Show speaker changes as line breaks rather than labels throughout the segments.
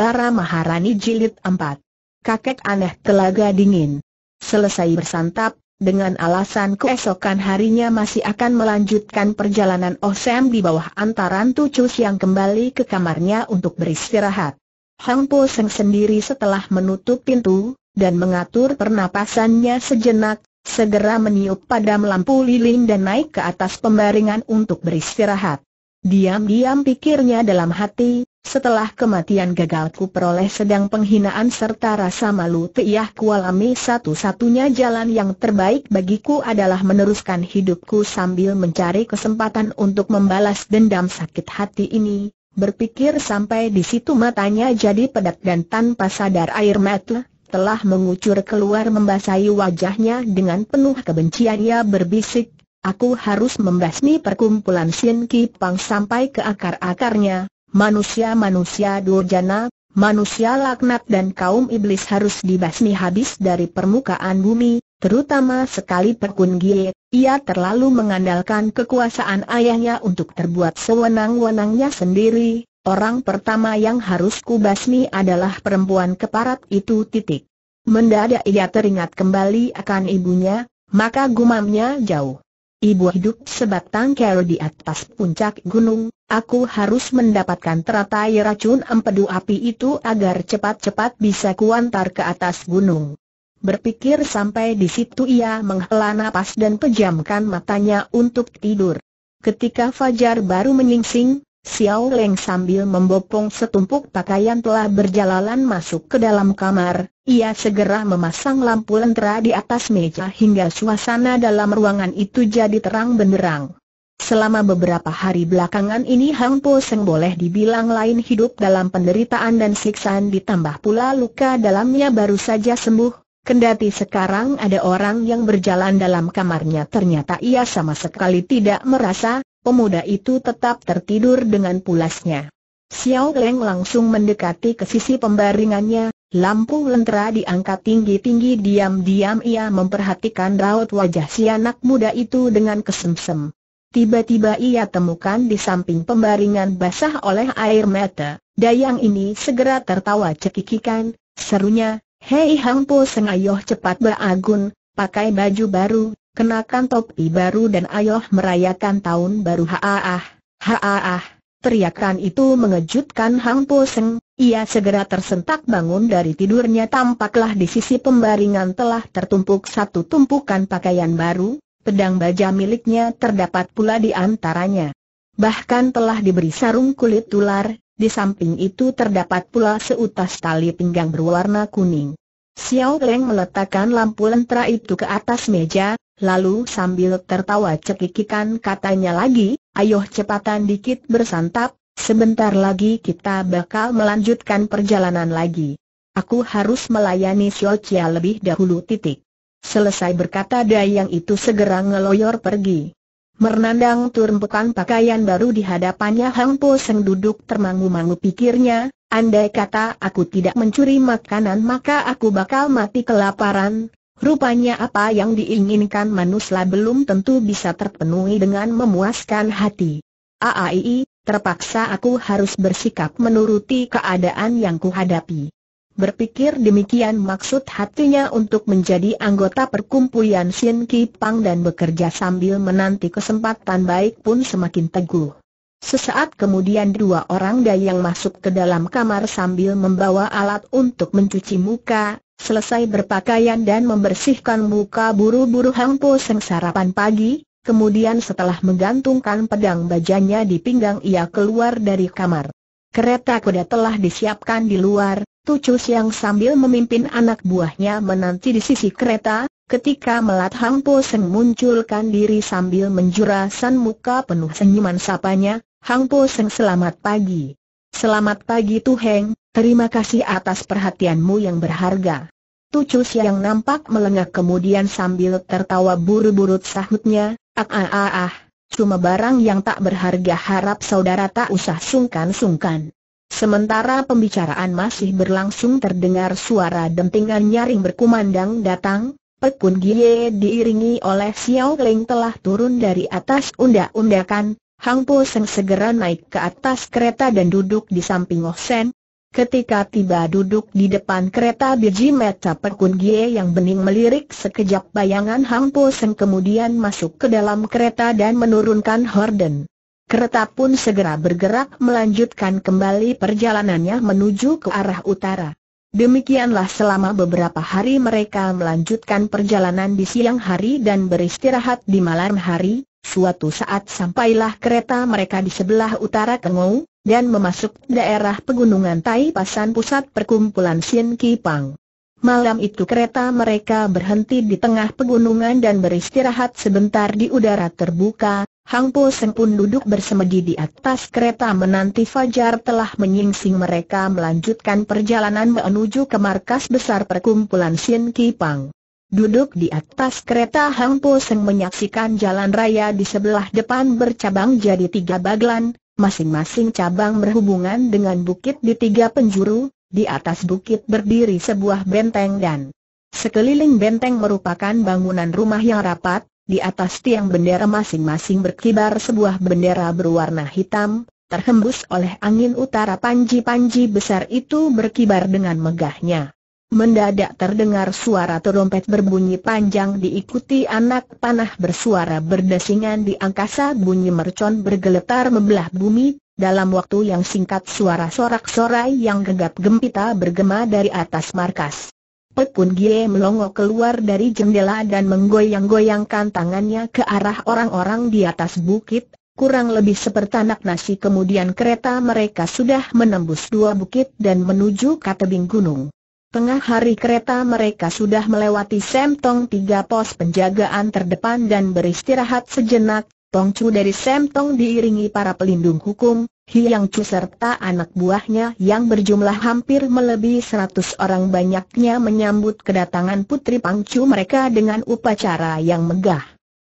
Bara Maharani Jilid 4 Kakek aneh telaga dingin Selesai bersantap, dengan alasan keesokan harinya masih akan melanjutkan perjalanan Osem di bawah antaran tucus yang kembali ke kamarnya untuk beristirahat Hang Po Seng sendiri setelah menutup pintu, dan mengatur pernapasannya sejenak, segera meniup padam lampu lilin dan naik ke atas pembaringan untuk beristirahat. Diam-diam pikirnya dalam hati, setelah kematian gagalku peroleh sedang penghinaan serta rasa malu tiah kualami satu-satunya jalan yang terbaik bagiku adalah meneruskan hidupku sambil mencari kesempatan untuk membalas dendam sakit hati ini, berpikir sampai di situ matanya jadi pedat dan tanpa sadar air mata telah mengucur keluar membasahi wajahnya dengan penuh kebencian ia berbisik, aku harus membasmi perkumpulan Sien Ki Pang sampai ke akar-akarnya, manusia-manusia durjana, manusia laknat dan kaum iblis harus dibasmi habis dari permukaan bumi, terutama sekali Pekun Gie, ia terlalu mengandalkan kekuasaan ayahnya untuk terbuat sewenang-wenangnya sendiri, orang pertama yang harus kubasmi adalah perempuan keparat itu titik. Mendadak ia teringat kembali akan ibunya, maka gumamnya jauh Ibu hidup sebatang kara di atas puncak gunung, aku harus mendapatkan teratai racun empedu api itu agar cepat-cepat bisa kuantar ke atas gunung. Berpikir sampai di situ ia menghela nafas dan pejamkan matanya untuk tidur. Ketika Fajar baru menyingsing, Xiao Leng sambil membopong setumpuk pakaian telah berjalan masuk ke dalam kamar, ia segera memasang lampu lentera di atas meja hingga suasana dalam ruangan itu jadi terang benderang. Selama beberapa hari belakangan ini Hang Po Seng boleh dibilang lain hidup dalam penderitaan dan siksaan ditambah pula luka dalamnya baru saja sembuh, kendati sekarang ada orang yang berjalan dalam kamarnya ternyata ia sama sekali tidak merasa, pemuda itu tetap tertidur dengan pulasnya. Xiao Leng langsung mendekati ke sisi pembaringannya, Lampu lentera diangkat tinggi-tinggi diam-diam ia memperhatikan raut wajah si anak muda itu dengan kesemsem. Tiba-tiba ia temukan di samping pembaringan basah oleh air mata, dayang ini segera tertawa cekikikan, serunya, Hei Hang Po ayoh cepat beragun, pakai baju baru, kenakan topi baru dan ayoh merayakan tahun baru haaah, haaah. Teriakan itu mengejutkan Hang Po Seng, ia segera tersentak bangun dari tidurnya tampaklah di sisi pembaringan telah tertumpuk satu tumpukan pakaian baru, pedang baja miliknya terdapat pula di antaranya. Bahkan telah diberi sarung kulit tular, di samping itu terdapat pula seutas tali pinggang berwarna kuning. Xiao Leng meletakkan lampu lentera itu ke atas meja, lalu sambil tertawa cekikikan katanya lagi, ayo cepatan dikit bersantap, Sebentar lagi kita bakal melanjutkan perjalanan lagi. Aku harus melayani Xiao Chia lebih dahulu titik. Selesai berkata Dayang itu segera ngeloyor pergi. Mernandang turunkan pakaian baru di hadapannya Hang Po Seng duduk termangu-mangu pikirnya, andai kata aku tidak mencuri makanan maka aku bakal mati kelaparan. Rupanya apa yang diinginkan manusia belum tentu bisa terpenuhi dengan memuaskan hati. Aai, Terpaksa aku harus bersikap menuruti keadaan yang kuhadapi. Berpikir demikian maksud hatinya untuk menjadi anggota perkumpulan Sin Kipang dan bekerja sambil menanti kesempatan baik pun semakin teguh. Sesaat kemudian dua orang dayang masuk ke dalam kamar sambil membawa alat untuk mencuci muka, selesai berpakaian dan membersihkan muka buru-buru hangpo Po Seng sarapan pagi, kemudian setelah menggantungkan pedang bajanya di pinggang ia keluar dari kamar. Kereta kuda telah disiapkan di luar, Tucus yang sambil memimpin anak buahnya menanti di sisi kereta, ketika Melat Hang Po Seng munculkan diri sambil menjurasan muka penuh senyuman sapanya, Hang Po Seng selamat pagi. Selamat pagi Tuheng, terima kasih atas perhatianmu yang berharga. Tucus yang nampak melengah kemudian sambil tertawa buru-buru sahutnya, Ah ah ah ah, cuma barang yang tak berharga harap saudara tak usah sungkan-sungkan. Sementara pembicaraan masih berlangsung terdengar suara dentingan nyaring berkumandang datang, Pekun Gie diiringi oleh Xiao Ling telah turun dari atas undak-undakan, Hang Po Seng segera naik ke atas kereta dan duduk di samping Oh Sen, Ketika tiba duduk di depan kereta biji meta Pekun Gie yang bening melirik sekejap bayangan Po Seng kemudian masuk ke dalam kereta dan menurunkan horden. Kereta pun segera bergerak melanjutkan kembali perjalanannya menuju ke arah utara. Demikianlah selama beberapa hari mereka melanjutkan perjalanan di siang hari dan beristirahat di malam hari, suatu saat sampailah kereta mereka di sebelah utara Kengou, dan memasuk daerah pegunungan Taipasan pusat perkumpulan Sin Kipang. Malam itu kereta mereka berhenti di tengah pegunungan dan beristirahat sebentar di udara terbuka. Hang Po Seng pun duduk bersemedi di atas kereta menanti Fajar telah menyingsing mereka melanjutkan perjalanan menuju ke markas besar perkumpulan Sin Kipang. Duduk di atas kereta Hang Po Seng menyaksikan jalan raya di sebelah depan bercabang jadi tiga baglan, Masing-masing cabang berhubungan dengan bukit di tiga penjuru, di atas bukit berdiri sebuah benteng dan sekeliling benteng merupakan bangunan rumah yang rapat, di atas tiang bendera masing-masing berkibar sebuah bendera berwarna hitam, terhembus oleh angin utara panji-panji besar itu berkibar dengan megahnya. Mendadak terdengar suara terompet berbunyi panjang diikuti anak panah bersuara berdesingan di angkasa bunyi mercon bergeletar membelah bumi, dalam waktu yang singkat suara sorak-sorai yang gegap gempita bergema dari atas markas. Pekun Gie melongo keluar dari jendela dan menggoyang-goyangkan tangannya ke arah orang-orang di atas bukit, kurang lebih seperti anak nasi kemudian kereta mereka sudah menembus dua bukit dan menuju ke tebing gunung. Tengah hari kereta mereka sudah melewati Semtong tiga pos penjagaan terdepan dan beristirahat sejenak, Tong Chu dari Semtong diiringi para pelindung hukum, Hiang Chu serta anak buahnya yang berjumlah hampir melebihi seratus orang banyaknya menyambut kedatangan Putri Pang Chu mereka dengan upacara yang megah.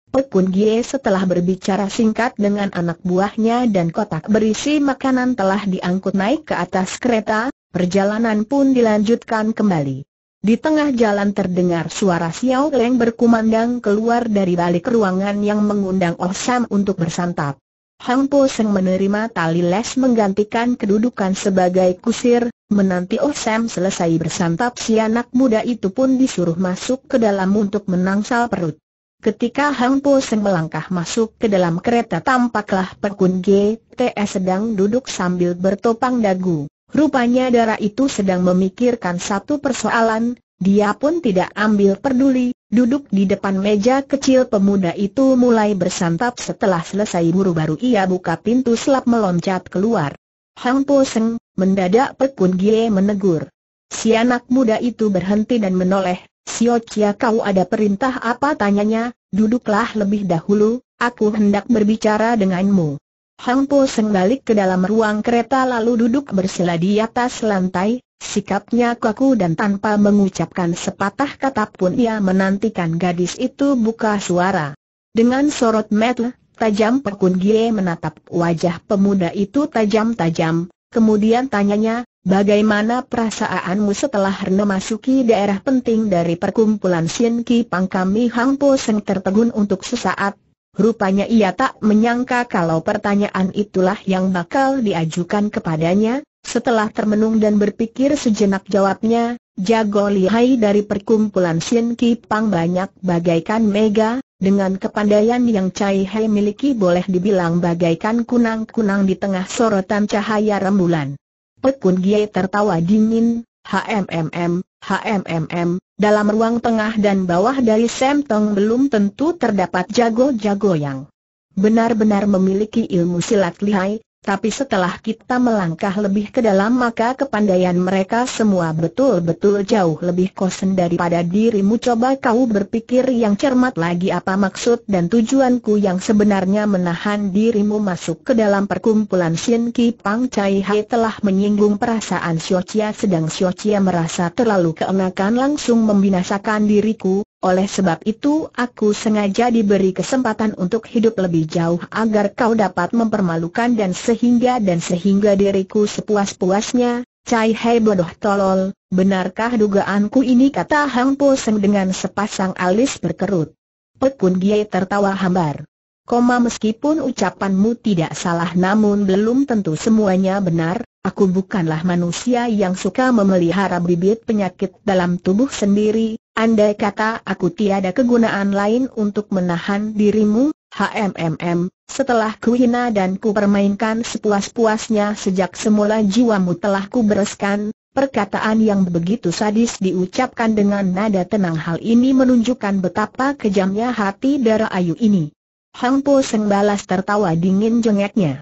Pekun Gie setelah berbicara singkat dengan anak buahnya dan kotak berisi makanan telah diangkut naik ke atas kereta, Perjalanan pun dilanjutkan kembali. Di tengah jalan terdengar suara Xiao Leng berkumandang keluar dari balik ruangan yang mengundang Oh Sam untuk bersantap. Hang Po Seng menerima tali les menggantikan kedudukan sebagai kusir, menanti Oh Sam selesai bersantap si anak muda itu pun disuruh masuk ke dalam untuk menangsal perut. Ketika Hang Po Seng melangkah masuk ke dalam kereta tampaklah Pekun G.T.S. sedang duduk sambil bertopang dagu. Rupanya darah itu sedang memikirkan satu persoalan, dia pun tidak ambil peduli, duduk di depan meja kecil pemuda itu mulai bersantap setelah selesai buru-baru ia buka pintu selap meloncat keluar. Hang Po Seng, mendadak Pekun Gie menegur. Si anak muda itu berhenti dan menoleh, Sio Chia kau ada perintah apa tanyanya, duduklah lebih dahulu, aku hendak berbicara denganmu. Hang Po Seng balik ke dalam ruang kereta lalu duduk bersila di atas lantai, sikapnya kaku dan tanpa mengucapkan sepatah kata pun ia menantikan gadis itu buka suara. Dengan sorot mata tajam Pekun Gie menatap wajah pemuda itu tajam-tajam, kemudian tanyanya, bagaimana perasaanmu setelah Rene masuki daerah penting dari perkumpulan Sien Ki Pang kami Hang Po Seng tertegun untuk sesaat, Rupanya ia tak menyangka kalau pertanyaan itulah yang bakal diajukan kepadanya, setelah termenung dan berpikir sejenak jawabnya, jago lihai dari perkumpulan Sien Ki Pang banyak bagaikan mega, dengan kepandaian yang Cai Hai miliki boleh dibilang bagaikan kunang-kunang di tengah sorotan cahaya rembulan. Pekun Gie tertawa dingin, HMMM, HMMM, dalam ruang tengah dan bawah dari Semtong belum tentu terdapat jago-jago yang benar-benar memiliki ilmu silat lihai, tapi setelah kita melangkah lebih ke dalam maka kepandaian mereka semua betul-betul jauh lebih kosen daripada dirimu Coba kau berpikir yang cermat lagi apa maksud dan tujuanku yang sebenarnya menahan dirimu masuk ke dalam perkumpulan Shin Ki Pang Chai Hai telah menyinggung perasaan Xio Chia Sedang Xio Chia merasa terlalu keenakan langsung membinasakan diriku oleh sebab itu aku sengaja diberi kesempatan untuk hidup lebih jauh agar kau dapat mempermalukan dan sehingga dan sehingga diriku sepuas-puasnya, Cai Hei bodoh tolol, benarkah dugaanku ini kata Hang Po Seng dengan sepasang alis berkerut. Pekun Giai tertawa hambar. Koma meskipun ucapanmu tidak salah namun belum tentu semuanya benar, Aku bukanlah manusia yang suka memelihara bibit penyakit dalam tubuh sendiri, andai kata aku tiada kegunaan lain untuk menahan dirimu, HMMM, setelah kuhina dan ku kupermainkan sepuas-puasnya sejak semula jiwamu telah ku bereskan. perkataan yang begitu sadis diucapkan dengan nada tenang hal ini menunjukkan betapa kejamnya hati darah ayu ini. Hang Po Seng balas tertawa dingin jengeknya.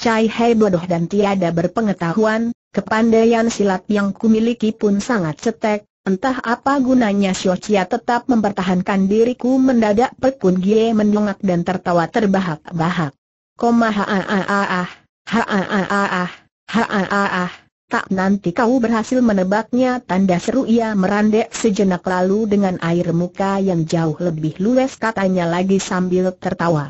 Cai Hei bodoh dan tiada berpengetahuan, kepandaian silat yang kumiliki pun sangat cetek, entah apa gunanya Xiao Chia tetap mempertahankan diriku mendadak Pekun Gie mendongak dan tertawa terbahak-bahak. Koma ha a a a ah, ha a a a ah, ha a a ah. Tak nanti kau berhasil menebaknya tanda seru ia merandek sejenak lalu dengan air muka yang jauh lebih luwes katanya lagi sambil tertawa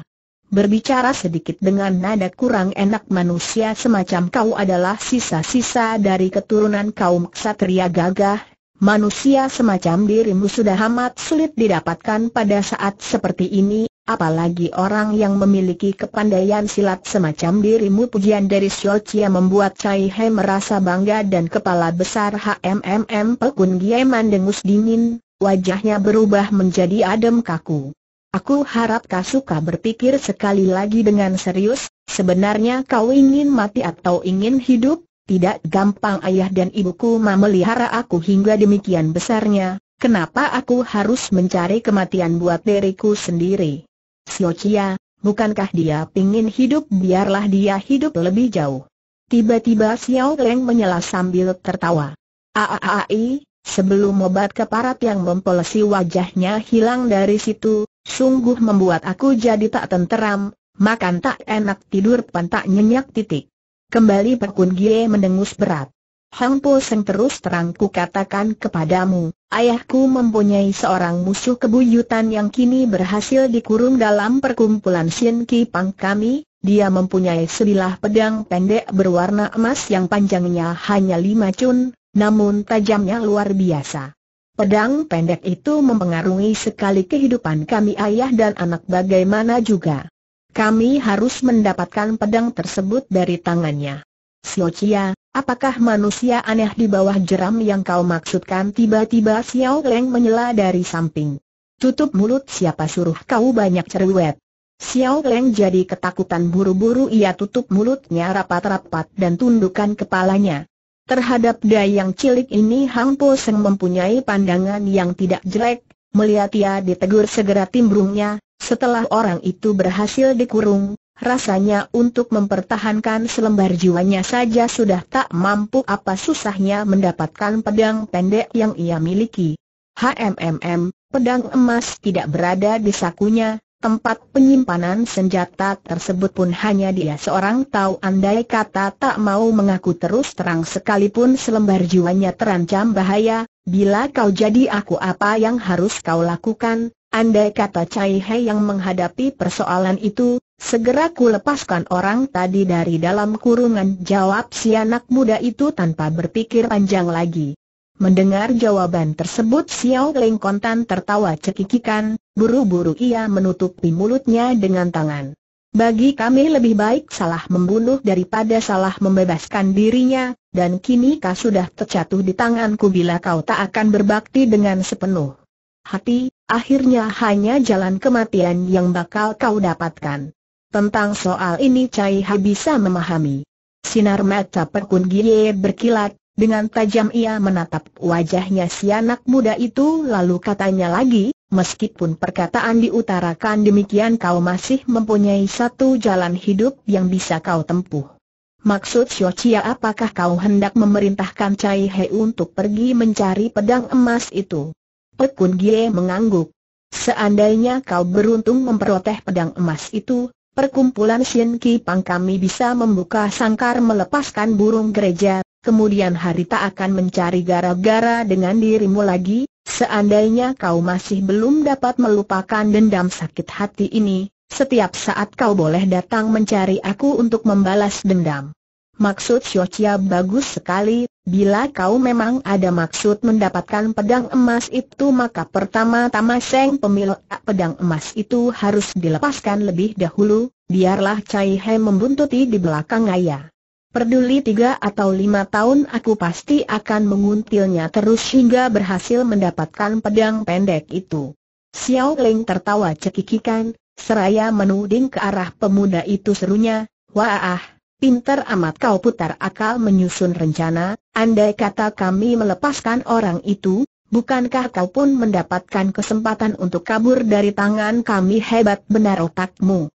berbicara sedikit dengan nada kurang enak manusia semacam kau adalah sisa-sisa dari keturunan kaum ksatria gagah, manusia semacam dirimu sudah amat sulit didapatkan pada saat seperti ini, apalagi orang yang memiliki kepandaian silat semacam dirimu pujian dari Xiaochia membuat Cai He merasa bangga dan kepala besar HMMM Pekun Gieman dengus dingin, wajahnya berubah menjadi adem kaku. Aku harap kau suka berpikir sekali lagi dengan serius, sebenarnya kau ingin mati atau ingin hidup? Tidak gampang ayah dan ibuku memelihara aku hingga demikian besarnya, kenapa aku harus mencari kematian buat diriku sendiri? Siocia, bukankah dia ingin hidup biarlah dia hidup lebih jauh. Tiba-tiba Xiao Leng menyela sambil tertawa. Aaai, sebelum obat keparat yang mempolesi wajahnya hilang dari situ, sungguh membuat aku jadi tak tenteram, makan tak enak tidur pun tak nyenyak titik. Kembali Perkun Gie mendengus berat. Hang Po Seng terus terang ku katakan kepadamu, ayahku mempunyai seorang musuh kebuyutan yang kini berhasil dikurung dalam perkumpulan Sien Ki Pang kami, dia mempunyai sebilah pedang pendek berwarna emas yang panjangnya hanya lima cun, namun tajamnya luar biasa. Pedang pendek itu mempengaruhi sekali kehidupan kami ayah dan anak bagaimana juga. Kami harus mendapatkan pedang tersebut dari tangannya. Xiao Chia, apakah manusia aneh di bawah jeram yang kau maksudkan? Tiba-tiba Xiao Leng menyela dari samping. Tutup mulut siapa suruh kau banyak cerewet. Xiao Leng jadi ketakutan buru-buru ia tutup mulutnya rapat-rapat dan tundukkan kepalanya. Terhadap dayang cilik ini Hang Po Seng mempunyai pandangan yang tidak jelek, melihat ia ditegur segera timbrungnya, setelah orang itu berhasil dikurung, rasanya untuk mempertahankan selembar jiwanya saja sudah tak mampu apa susahnya mendapatkan pedang pendek yang ia miliki. HMMM, pedang emas tidak berada di sakunya, Tempat penyimpanan senjata tersebut pun hanya dia seorang tahu andai kata tak mau mengaku terus terang sekalipun selembar jiwanya terancam bahaya, bila kau jadi aku apa yang harus kau lakukan, andai kata Cai He yang menghadapi persoalan itu, segera ku lepaskan orang tadi dari dalam kurungan jawab si anak muda itu tanpa berpikir panjang lagi. Mendengar jawaban tersebut Xiao Ling Kontan tertawa cekikikan, buru-buru ia menutupi mulutnya dengan tangan. Bagi kami lebih baik salah membunuh daripada salah membebaskan dirinya, dan kini kau sudah terjatuh di tanganku bila kau tak akan berbakti dengan sepenuh hati, akhirnya hanya jalan kematian yang bakal kau dapatkan. Tentang soal ini Cai Ha bisa memahami. Sinar mata Perkun Gie berkilat, dengan tajam ia menatap wajahnya si anak muda itu lalu katanya lagi, meskipun perkataan diutarakan demikian kau masih mempunyai satu jalan hidup yang bisa kau tempuh. Maksud Xiaochia apakah kau hendak memerintahkan Cai He untuk pergi mencari pedang emas itu? Pekun Gie mengangguk. Seandainya kau beruntung memperoleh pedang emas itu, perkumpulan Shin Ki Pang kami bisa membuka sangkar melepaskan burung gereja, kemudian Harita akan mencari gara-gara dengan dirimu lagi, seandainya kau masih belum dapat melupakan dendam sakit hati ini, setiap saat kau boleh datang mencari aku untuk membalas dendam. Maksud Xiaoqia bagus sekali, bila kau memang ada maksud mendapatkan pedang emas itu maka pertama-tama Seng pemilik pedang emas itu harus dilepaskan lebih dahulu, biarlah Cai He membuntuti di belakang ayah. Perduli tiga atau lima tahun aku pasti akan menguntilnya terus hingga berhasil mendapatkan pedang pendek itu. Xiao Ling tertawa cekikikan, seraya menuding ke arah pemuda itu serunya, Wah, pinter amat kau putar akal menyusun rencana, andai kata kami melepaskan orang itu, bukankah kau pun mendapatkan kesempatan untuk kabur dari tangan kami hebat benar otakmu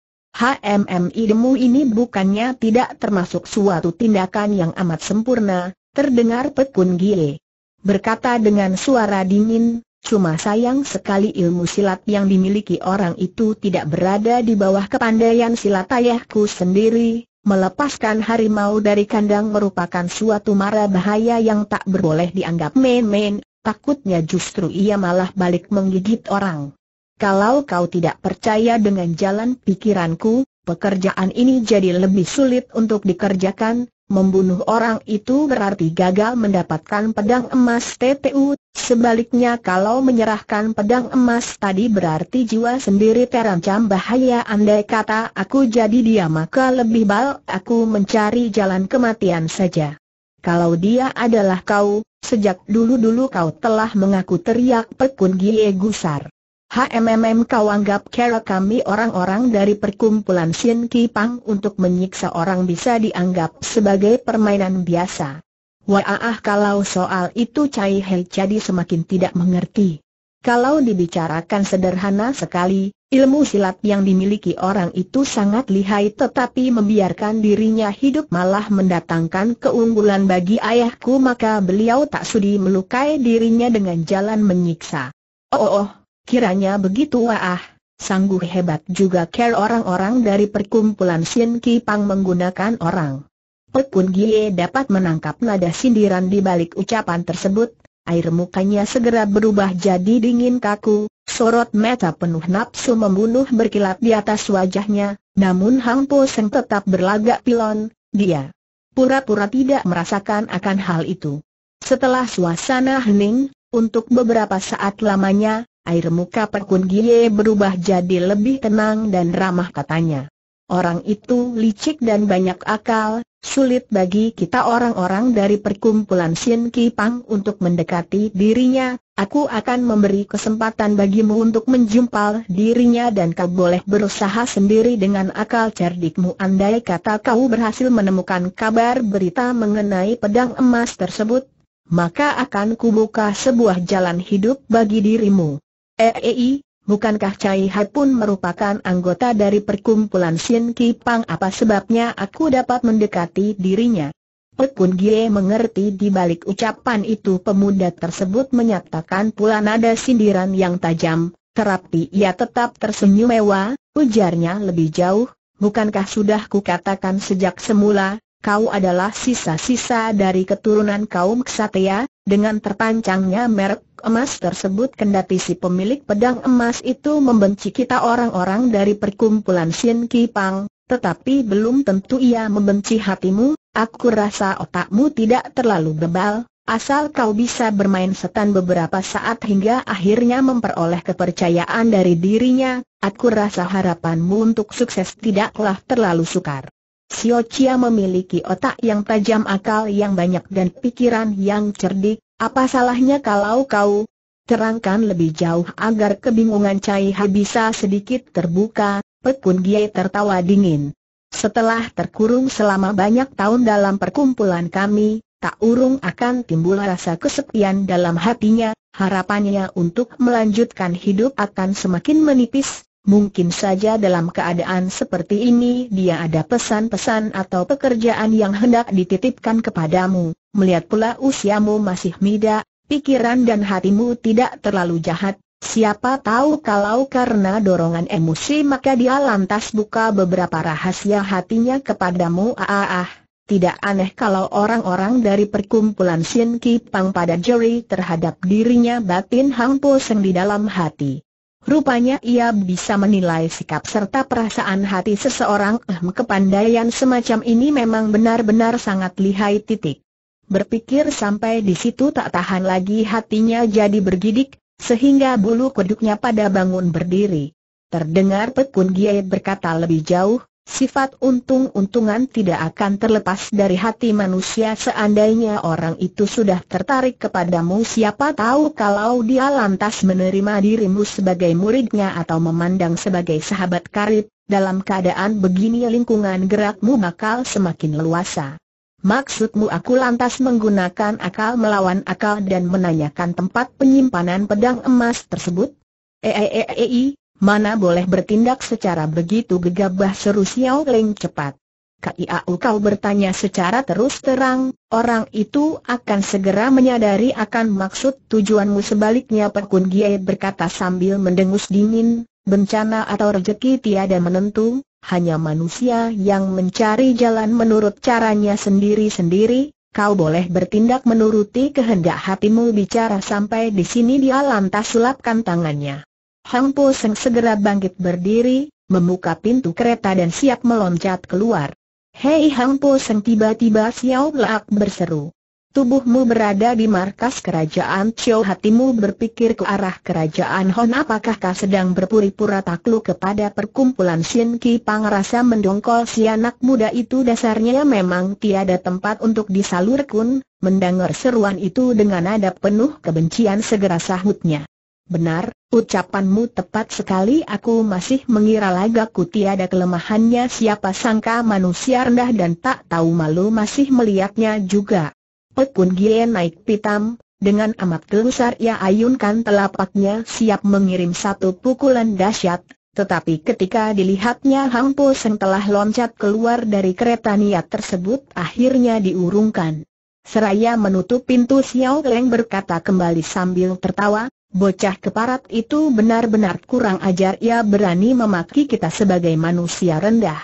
idemu ini bukannya tidak termasuk suatu tindakan yang amat sempurna, terdengar Pekun gile. Berkata dengan suara dingin, cuma sayang sekali ilmu silat yang dimiliki orang itu tidak berada di bawah kepandaian silat ayahku sendiri, melepaskan harimau dari kandang merupakan suatu mara bahaya yang tak berboleh dianggap main-main, takutnya justru ia malah balik menggigit orang. Kalau kau tidak percaya dengan jalan pikiranku, pekerjaan ini jadi lebih sulit untuk dikerjakan, Membunuh orang itu berarti gagal mendapatkan pedang emas TTU, sebaliknya kalau menyerahkan pedang emas tadi berarti jiwa sendiri terancam bahaya andai kata aku jadi dia maka lebih baik aku mencari jalan kematian saja. Kalau dia adalah kau, sejak dulu-dulu kau telah mengaku teriak pekun Gie Gusar. HMMM kau anggap kera kami orang-orang dari perkumpulan Sien Ki Pang untuk menyiksa orang bisa dianggap sebagai permainan biasa. Wah kalau soal itu Cai Hei jadi semakin tidak mengerti. Kalau dibicarakan sederhana sekali, ilmu silat yang dimiliki orang itu sangat lihai tetapi membiarkan dirinya hidup malah mendatangkan keunggulan bagi ayahku maka beliau tak sudi melukai dirinya dengan jalan menyiksa. Oh oh, oh Kiranya begitu wah, sangguh hebat juga ker orang-orang dari perkumpulan Sin Ki Pang menggunakan orang. Pekun Gie dapat menangkap nada sindiran di balik ucapan tersebut, air mukanya segera berubah jadi dingin kaku, sorot mata penuh nafsu membunuh berkilat di atas wajahnya, namun Hang Po Seng tetap berlagak pilon, dia pura-pura tidak merasakan akan hal itu. Setelah suasana hening, untuk beberapa saat lamanya, Air muka Pekun Gie berubah jadi lebih tenang dan ramah katanya. Orang itu licik dan banyak akal, sulit bagi kita orang-orang dari perkumpulan Shin Ki Pang untuk mendekati dirinya, aku akan memberi kesempatan bagimu untuk menjumpal dirinya dan kau boleh berusaha sendiri dengan akal cerdikmu andai kata kau berhasil menemukan kabar berita mengenai pedang emas tersebut, maka akan kubuka sebuah jalan hidup bagi dirimu. EEI, bukankah Cai Hai pun merupakan anggota dari perkumpulan Sin Ki Pang apa sebabnya aku dapat mendekati dirinya? Pekun Gie mengerti di balik ucapan itu pemuda tersebut menyatakan pula nada sindiran yang tajam, terapi ia tetap tersenyum mewah, ujarnya lebih jauh, bukankah sudah kukatakan sejak semula, kau adalah sisa-sisa dari keturunan kaum ksatria, dengan terpancangnya merek emas tersebut kendati si pemilik pedang emas itu membenci kita orang-orang dari perkumpulan Sin Kipang, tetapi belum tentu ia membenci hatimu, aku rasa otakmu tidak terlalu bebal, asal kau bisa bermain setan beberapa saat hingga akhirnya memperoleh kepercayaan dari dirinya, aku rasa harapanmu untuk sukses tidaklah terlalu sukar. Sio Chia memiliki otak yang tajam akal yang banyak dan pikiran yang cerdik, apa salahnya kalau kau terangkan lebih jauh agar kebingungan Cai Ha bisa sedikit terbuka, Pekun Gie tertawa dingin. Setelah terkurung selama banyak tahun dalam perkumpulan kami, tak urung akan timbul rasa kesepian dalam hatinya, harapannya untuk melanjutkan hidup akan semakin menipis, Mungkin saja dalam keadaan seperti ini dia ada pesan-pesan atau pekerjaan yang hendak dititipkan kepadamu. Melihat pula usiamu masih muda, pikiran dan hatimu tidak terlalu jahat. Siapa tahu kalau karena dorongan emosi maka dia lantas buka beberapa rahasia hatinya kepadamu. Ah, ah, tidak aneh kalau orang-orang dari perkumpulan Sien Ki Pang pada Jerry terhadap dirinya batin Hang Po Seng di dalam hati. Rupanya ia bisa menilai sikap serta perasaan hati seseorang ehm kepandaian semacam ini memang benar-benar sangat lihai titik. Berpikir sampai di situ tak tahan lagi hatinya jadi bergidik, sehingga bulu kuduknya pada bangun berdiri. Terdengar Pekun Giai berkata lebih jauh, Sifat untung-untungan tidak akan terlepas dari hati manusia seandainya orang itu sudah tertarik kepadamu siapa tahu kalau dia lantas menerima dirimu sebagai muridnya atau memandang sebagai sahabat karib, dalam keadaan begini lingkungan gerakmu bakal semakin leluasa. Maksudmu aku lantas menggunakan akal melawan akal dan menanyakan tempat penyimpanan pedang emas tersebut? Eeeei, Mana boleh bertindak secara begitu gegabah seru Xiao Ling cepat. Kiau kau bertanya secara terus terang, orang itu akan segera menyadari akan maksud tujuanmu sebaliknya Perkun Gie berkata sambil mendengus dingin, bencana atau rezeki tiada menentu, hanya manusia yang mencari jalan menurut caranya sendiri-sendiri, kau boleh bertindak menuruti kehendak hatimu bicara sampai di sini dia lantas sulapkan tangannya. Hang Po Seng segera bangkit berdiri, membuka pintu kereta dan siap meloncat keluar. Hei Hang Po Seng tiba-tiba Xiao Laak berseru. Tubuhmu berada di markas kerajaan Chow hatimu berpikir ke arah kerajaan Hon apakah kau sedang berpura-pura takluk kepada perkumpulan Shin Ki Pang rasa mendongkol si anak muda itu dasarnya memang tiada tempat untuk disalurkan, mendengar seruan itu dengan nada penuh kebencian segera sahutnya. Benar, ucapanmu tepat sekali aku masih mengira lagaku tiada kelemahannya siapa sangka manusia rendah dan tak tahu malu masih melihatnya juga. Pekun Gie naik pitam, dengan amat gelusar ia ayunkan telapaknya siap mengirim satu pukulan dahsyat, tetapi ketika dilihatnya Hang Po Seng telah loncat keluar dari kereta niat tersebut akhirnya diurungkan. Seraya menutup pintu Xiao Leng berkata kembali sambil tertawa, Bocah keparat itu benar-benar kurang ajar ia berani memaki kita sebagai manusia rendah.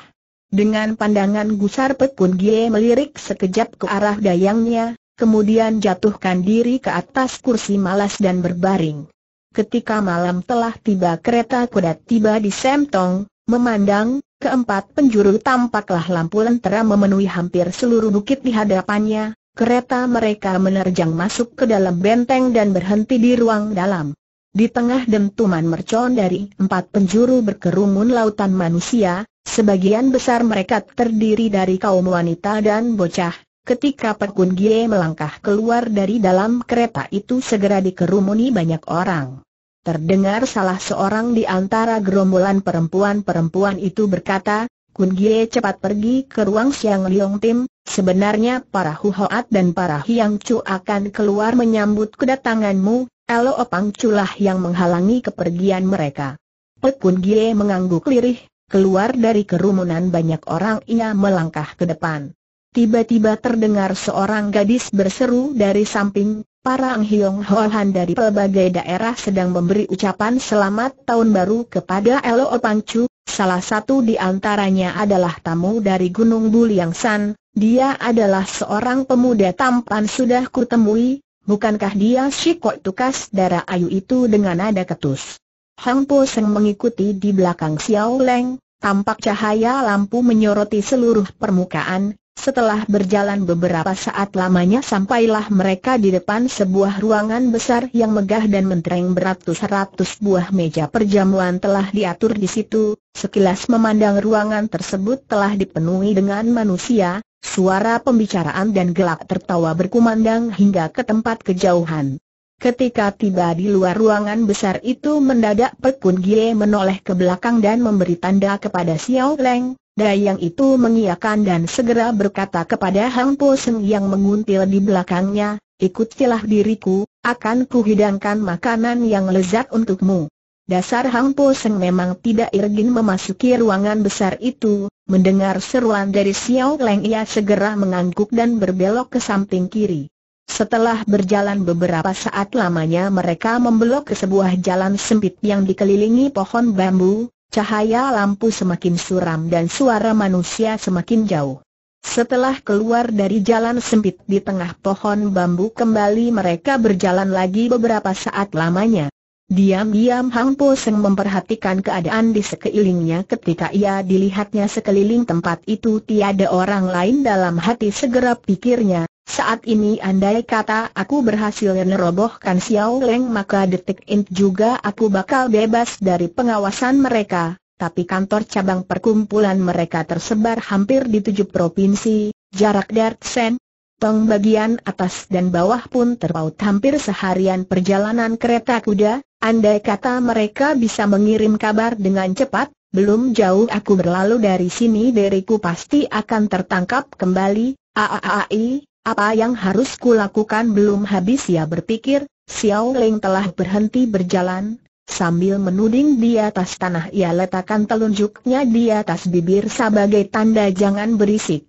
Dengan pandangan gusar Pekun Gie melirik sekejap ke arah dayangnya, kemudian jatuhkan diri ke atas kursi malas dan berbaring. Ketika malam telah tiba kereta kuda tiba di Semtong, memandang, keempat penjuru tampaklah lampu lentera memenuhi hampir seluruh bukit di hadapannya, kereta mereka menerjang masuk ke dalam benteng dan berhenti di ruang dalam. Di tengah dentuman mercon dari empat penjuru berkerumun lautan manusia, sebagian besar mereka terdiri dari kaum wanita dan bocah. Ketika Pekun Gie melangkah keluar dari dalam kereta itu segera dikerumuni banyak orang. Terdengar salah seorang di antara gerombolan perempuan-perempuan itu berkata, Kun Gie cepat pergi ke ruang Siang Liong Tim, sebenarnya para Hu Huhoat dan para Hiang Chu akan keluar menyambut kedatanganmu, Elo Opang Chu lah yang menghalangi kepergian mereka. Pek Kun Gie mengangguk lirih, keluar dari kerumunan banyak orang ia melangkah ke depan. Tiba-tiba terdengar seorang gadis berseru dari samping, para Ang Hiong Hohan dari pelbagai daerah sedang memberi ucapan selamat tahun baru kepada Elo Opang Chu, Salah satu di antaranya adalah tamu dari Gunung Buliang San, dia adalah seorang pemuda tampan sudah kutemui, bukankah dia si Kok Tukas darah ayu itu dengan nada ketus. Hang Po Seng mengikuti di belakang Xiao Leng, tampak cahaya lampu menyoroti seluruh permukaan, setelah berjalan beberapa saat lamanya sampailah mereka di depan sebuah ruangan besar yang megah dan mentereng beratus-ratus buah meja perjamuan telah diatur di situ. Sekilas memandang ruangan tersebut telah dipenuhi dengan manusia, suara pembicaraan dan gelak tertawa berkumandang hingga ke tempat kejauhan. Ketika tiba di luar ruangan besar itu mendadak Pekun Gie menoleh ke belakang dan memberi tanda kepada Xiao Leng, Dayang itu mengiakan dan segera berkata kepada Hang Po Seng yang menguntil di belakangnya, ikutilah diriku, akan kuhidangkan makanan yang lezat untukmu. Dasar Hang Po Seng memang tidak irgin memasuki ruangan besar itu, mendengar seruan dari Xiao Leng ia segera mengangguk dan berbelok ke samping kiri. Setelah berjalan beberapa saat lamanya mereka membelok ke sebuah jalan sempit yang dikelilingi pohon bambu, Cahaya lampu semakin suram dan suara manusia semakin jauh. Setelah keluar dari jalan sempit di tengah pohon bambu kembali mereka berjalan lagi beberapa saat lamanya. Diam-diam Hang Po Seng memperhatikan keadaan di sekelilingnya ketika ia dilihatnya sekeliling tempat itu tiada orang lain dalam hati segera pikirnya, saat ini andai kata aku berhasil menerobohkan Xiao Leng maka detik ini juga aku bakal bebas dari pengawasan mereka, tapi kantor cabang perkumpulan mereka tersebar hampir di tujuh provinsi, jarak Dartsen, Tong bagian atas dan bawah pun terpaut hampir seharian perjalanan kereta kuda, andai kata mereka bisa mengirim kabar dengan cepat, belum jauh aku berlalu dari sini diriku pasti akan tertangkap kembali, aaai, apa yang harus kulakukan belum habis ia berpikir, Xiao Ling telah berhenti berjalan, sambil menuding di atas tanah ia letakkan telunjuknya di atas bibir sebagai tanda jangan berisik.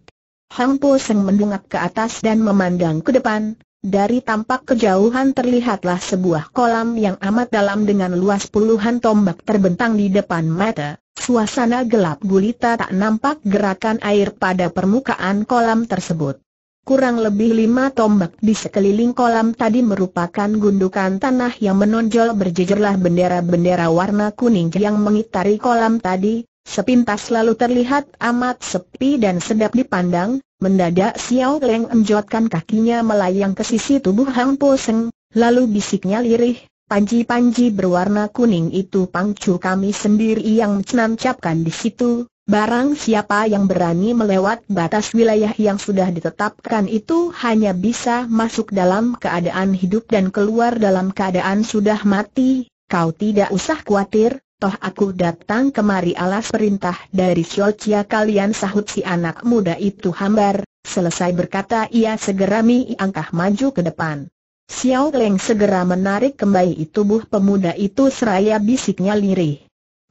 Hang Po Seng mendungak ke atas dan memandang ke depan, dari tampak kejauhan terlihatlah sebuah kolam yang amat dalam dengan luas puluhan tombak terbentang di depan mata. Suasana gelap gulita tak nampak gerakan air pada permukaan kolam tersebut. Kurang lebih lima tombak di sekeliling kolam tadi merupakan gundukan tanah yang menonjol berjejerlah bendera-bendera warna kuning yang mengitari kolam tadi, sepintas lalu terlihat amat sepi dan sedap dipandang, mendadak Xiao Leng enjotkan kakinya melayang ke sisi tubuh Hang Po Seng, lalu bisiknya lirih, panji-panji berwarna kuning itu pangcu kami sendiri yang menancapkan di situ, Barang siapa yang berani melewat batas wilayah yang sudah ditetapkan itu hanya bisa masuk dalam keadaan hidup dan keluar dalam keadaan sudah mati, kau tidak usah khawatir, toh aku datang kemari alas perintah dari Siocia kalian sahut si anak muda itu hambar, selesai berkata ia segera mi angkah maju ke depan. Xiao Leng segera menarik kembali tubuh pemuda itu seraya bisiknya lirih.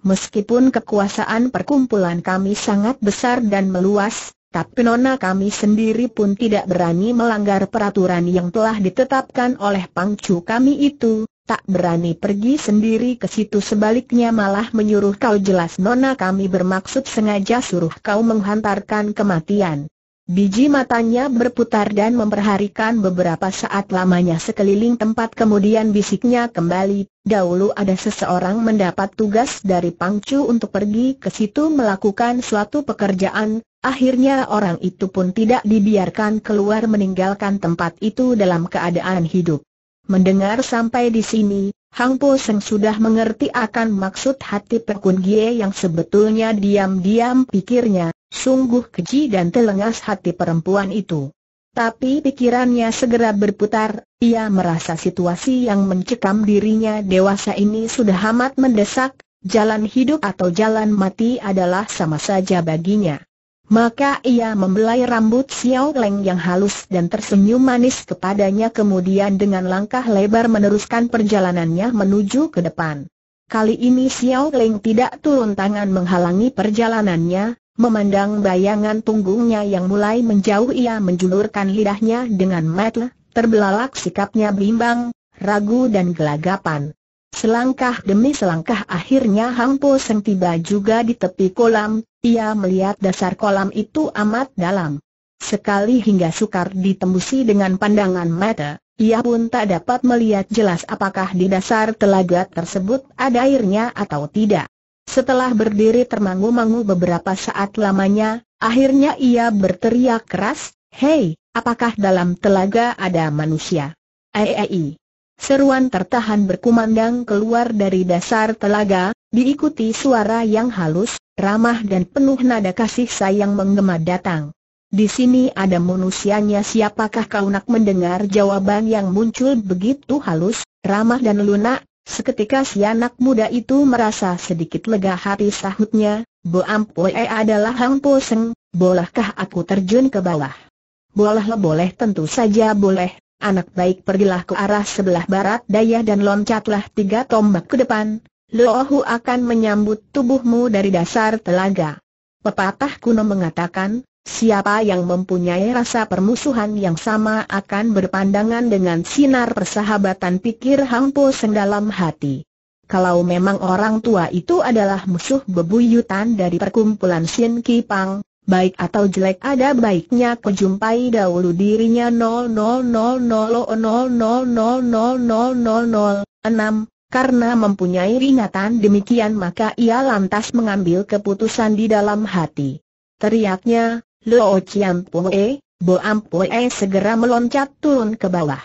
Meskipun kekuasaan perkumpulan kami sangat besar dan meluas, tapi nona kami sendiri pun tidak berani melanggar peraturan yang telah ditetapkan oleh pangcu kami itu, tak berani pergi sendiri ke situ sebaliknya malah menyuruh kau jelas nona kami bermaksud sengaja suruh kau menghantarkan kematian. Biji matanya berputar dan memperharikan beberapa saat lamanya sekeliling tempat kemudian bisiknya kembali, dahulu ada seseorang mendapat tugas dari Pangcu untuk pergi ke situ melakukan suatu pekerjaan, akhirnya orang itu pun tidak dibiarkan keluar meninggalkan tempat itu dalam keadaan hidup. Mendengar sampai di sini, Hang Po Seng sudah mengerti akan maksud hati Pekun Gie yang sebetulnya diam-diam pikirnya, Sungguh keji dan telengas hati perempuan itu. Tapi pikirannya segera berputar, ia merasa situasi yang mencekam dirinya dewasa ini sudah amat mendesak, jalan hidup atau jalan mati adalah sama saja baginya. Maka ia membelai rambut Xiao Leng yang halus dan tersenyum manis kepadanya kemudian dengan langkah lebar meneruskan perjalanannya menuju ke depan. Kali ini Xiao Leng tidak turun tangan menghalangi perjalanannya, Memandang bayangan punggungnya yang mulai menjauh ia menjulurkan lidahnya dengan mata, terbelalak sikapnya bimbang, ragu dan gelagapan. Selangkah demi selangkah akhirnya Hang Po Seng tiba juga di tepi kolam, ia melihat dasar kolam itu amat dalam. Sekali hingga sukar ditembusi dengan pandangan mata, ia pun tak dapat melihat jelas apakah di dasar telaga tersebut ada airnya atau tidak. Setelah berdiri termangu-mangu beberapa saat lamanya, akhirnya ia berteriak keras, Hei, apakah dalam telaga ada manusia? Eee. Seruan tertahan berkumandang keluar dari dasar telaga, diikuti suara yang halus, ramah dan penuh nada kasih sayang menggema datang. Di sini ada manusianya siapakah kau nak mendengar jawaban yang muncul begitu halus, ramah dan lunak, Seketika si anak muda itu merasa sedikit lega hati sahutnya, Bo Ampoe eh, adalah Hang Po Seng, bolehkah aku terjun ke bawah? Boleh boleh tentu saja boleh, anak baik pergilah ke arah sebelah barat daya dan loncatlah tiga tombak ke depan, Lohu akan menyambut tubuhmu dari dasar telaga. Pepatah kuno mengatakan, Siapa yang mempunyai rasa permusuhan yang sama akan berpandangan dengan sinar persahabatan pikir Hang Po sendalam hati. Kalau memang orang tua itu adalah musuh bebuyutan dari perkumpulan Sin Ki Pang, baik atau jelek ada baiknya kujumpai dahulu dirinya 00000000000006 karena mempunyai ringatan demikian maka ia lantas mengambil keputusan di dalam hati. Teriaknya, Luo Chiam Pue, Boam E segera meloncat turun ke bawah.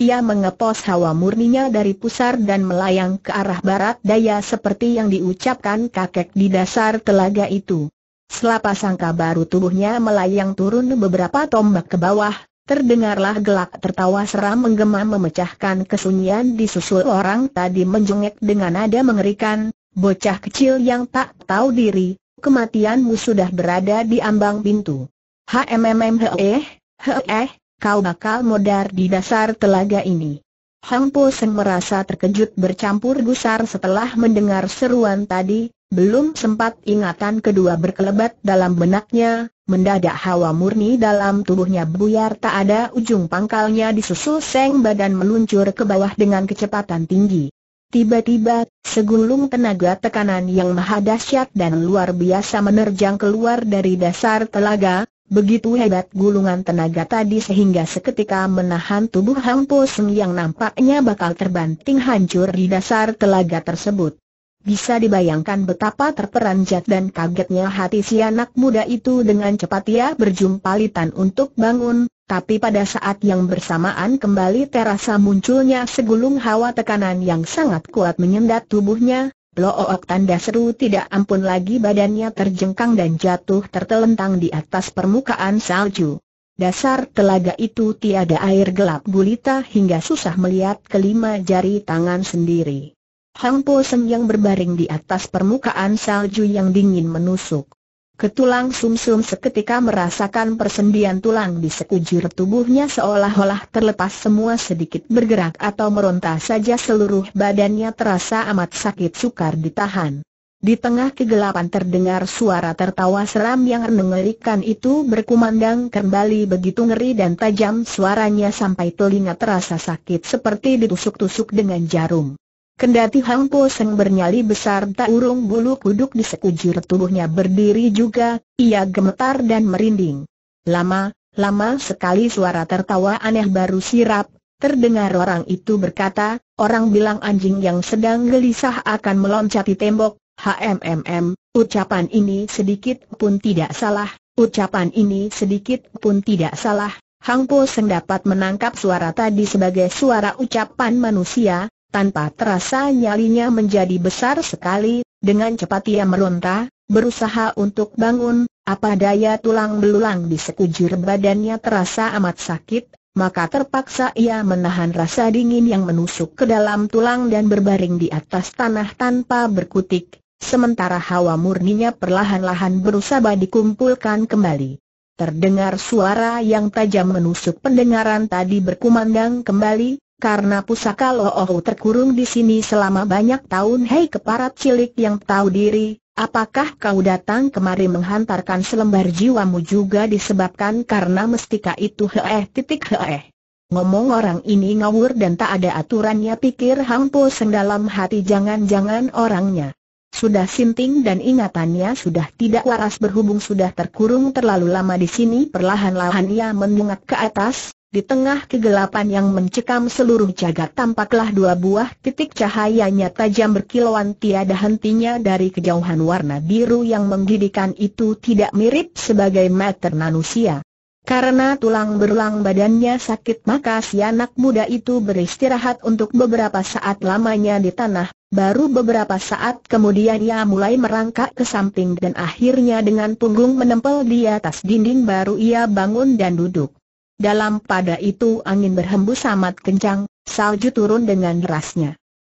Ia mengepos hawa murninya dari pusar dan melayang ke arah barat daya seperti yang diucapkan kakek di dasar telaga itu. Selapa sangka baru tubuhnya melayang turun beberapa tombak ke bawah, terdengarlah gelak tertawa seram menggema memecahkan kesunyian di susul orang tadi menjungek dengan nada mengerikan, bocah kecil yang tak tahu diri, kematianmu sudah berada di ambang pintu. HMMM heeh, heeh, kau bakal modar di dasar telaga ini. Hang Po Seng merasa terkejut bercampur gusar setelah mendengar seruan tadi, belum sempat ingatan kedua berkelebat dalam benaknya, mendadak hawa murni dalam tubuhnya buyar tak ada ujung pangkalnya disusul Seng badan meluncur ke bawah dengan kecepatan tinggi. Tiba-tiba, segulung tenaga tekanan yang maha dahsyat dan luar biasa menerjang keluar dari dasar telaga, begitu hebat gulungan tenaga tadi sehingga seketika menahan tubuh Hang Po yang nampaknya bakal terbanting hancur di dasar telaga tersebut. Bisa dibayangkan betapa terperanjat dan kagetnya hati si anak muda itu dengan cepat ia berjumpalitan untuk bangun, tapi pada saat yang bersamaan kembali terasa munculnya segulung hawa tekanan yang sangat kuat menyendat tubuhnya, Blook tanda seru tidak ampun lagi badannya terjengkang dan jatuh tertelentang di atas permukaan salju. Dasar telaga itu tiada air gelap gulita hingga susah melihat kelima jari tangan sendiri. Hang Po Seng yang berbaring di atas permukaan salju yang dingin menusuk. Ketulang sumsum seketika merasakan persendian tulang di sekujur tubuhnya seolah-olah terlepas semua sedikit bergerak atau meronta saja seluruh badannya terasa amat sakit sukar ditahan. Di tengah kegelapan terdengar suara tertawa seram yang mengerikan itu berkumandang kembali begitu ngeri dan tajam suaranya sampai telinga terasa sakit seperti ditusuk-tusuk dengan jarum. Kendati Hang Po Seng bernyali besar tak urung bulu kuduk di sekujur tubuhnya berdiri juga, ia gemetar dan merinding. Lama, lama sekali suara tertawa aneh baru sirap, terdengar orang itu berkata, orang bilang anjing yang sedang gelisah akan meloncati tembok, HMMM, ucapan ini sedikit pun tidak salah, ucapan ini sedikit pun tidak salah. Hang Po Seng dapat menangkap suara tadi sebagai suara ucapan manusia, tanpa terasa nyalinya menjadi besar sekali, dengan cepat ia meronta, berusaha untuk bangun, apa daya tulang belulang di sekujur badannya terasa amat sakit, maka terpaksa ia menahan rasa dingin yang menusuk ke dalam tulang dan berbaring di atas tanah tanpa berkutik, sementara hawa murninya perlahan-lahan berusaha dikumpulkan kembali. Terdengar suara yang tajam menusuk pendengaran tadi berkumandang kembali, karena pusaka Loohu terkurung di sini selama banyak tahun hei keparat cilik yang tahu diri, apakah kau datang kemari menghantarkan selembar jiwamu juga disebabkan karena mestika itu heeh titik heeh. Ngomong orang ini ngawur dan tak ada aturannya pikir hampu sendalam hati jangan-jangan orangnya. Sudah sinting dan ingatannya sudah tidak waras berhubung sudah terkurung terlalu lama di sini perlahan-lahan ia menyengat ke atas, di tengah kegelapan yang mencekam seluruh jagat tampaklah dua buah titik cahayanya tajam berkilauan tiada hentinya dari kejauhan warna biru yang menggidikan itu tidak mirip sebagai meter manusia. Karena tulang berulang badannya sakit maka si anak muda itu beristirahat untuk beberapa saat lamanya di tanah, baru beberapa saat kemudian ia mulai merangkak ke samping dan akhirnya dengan punggung menempel di atas dinding baru ia bangun dan duduk. Dalam pada itu angin berhembus amat kencang, salju turun dengan derasnya.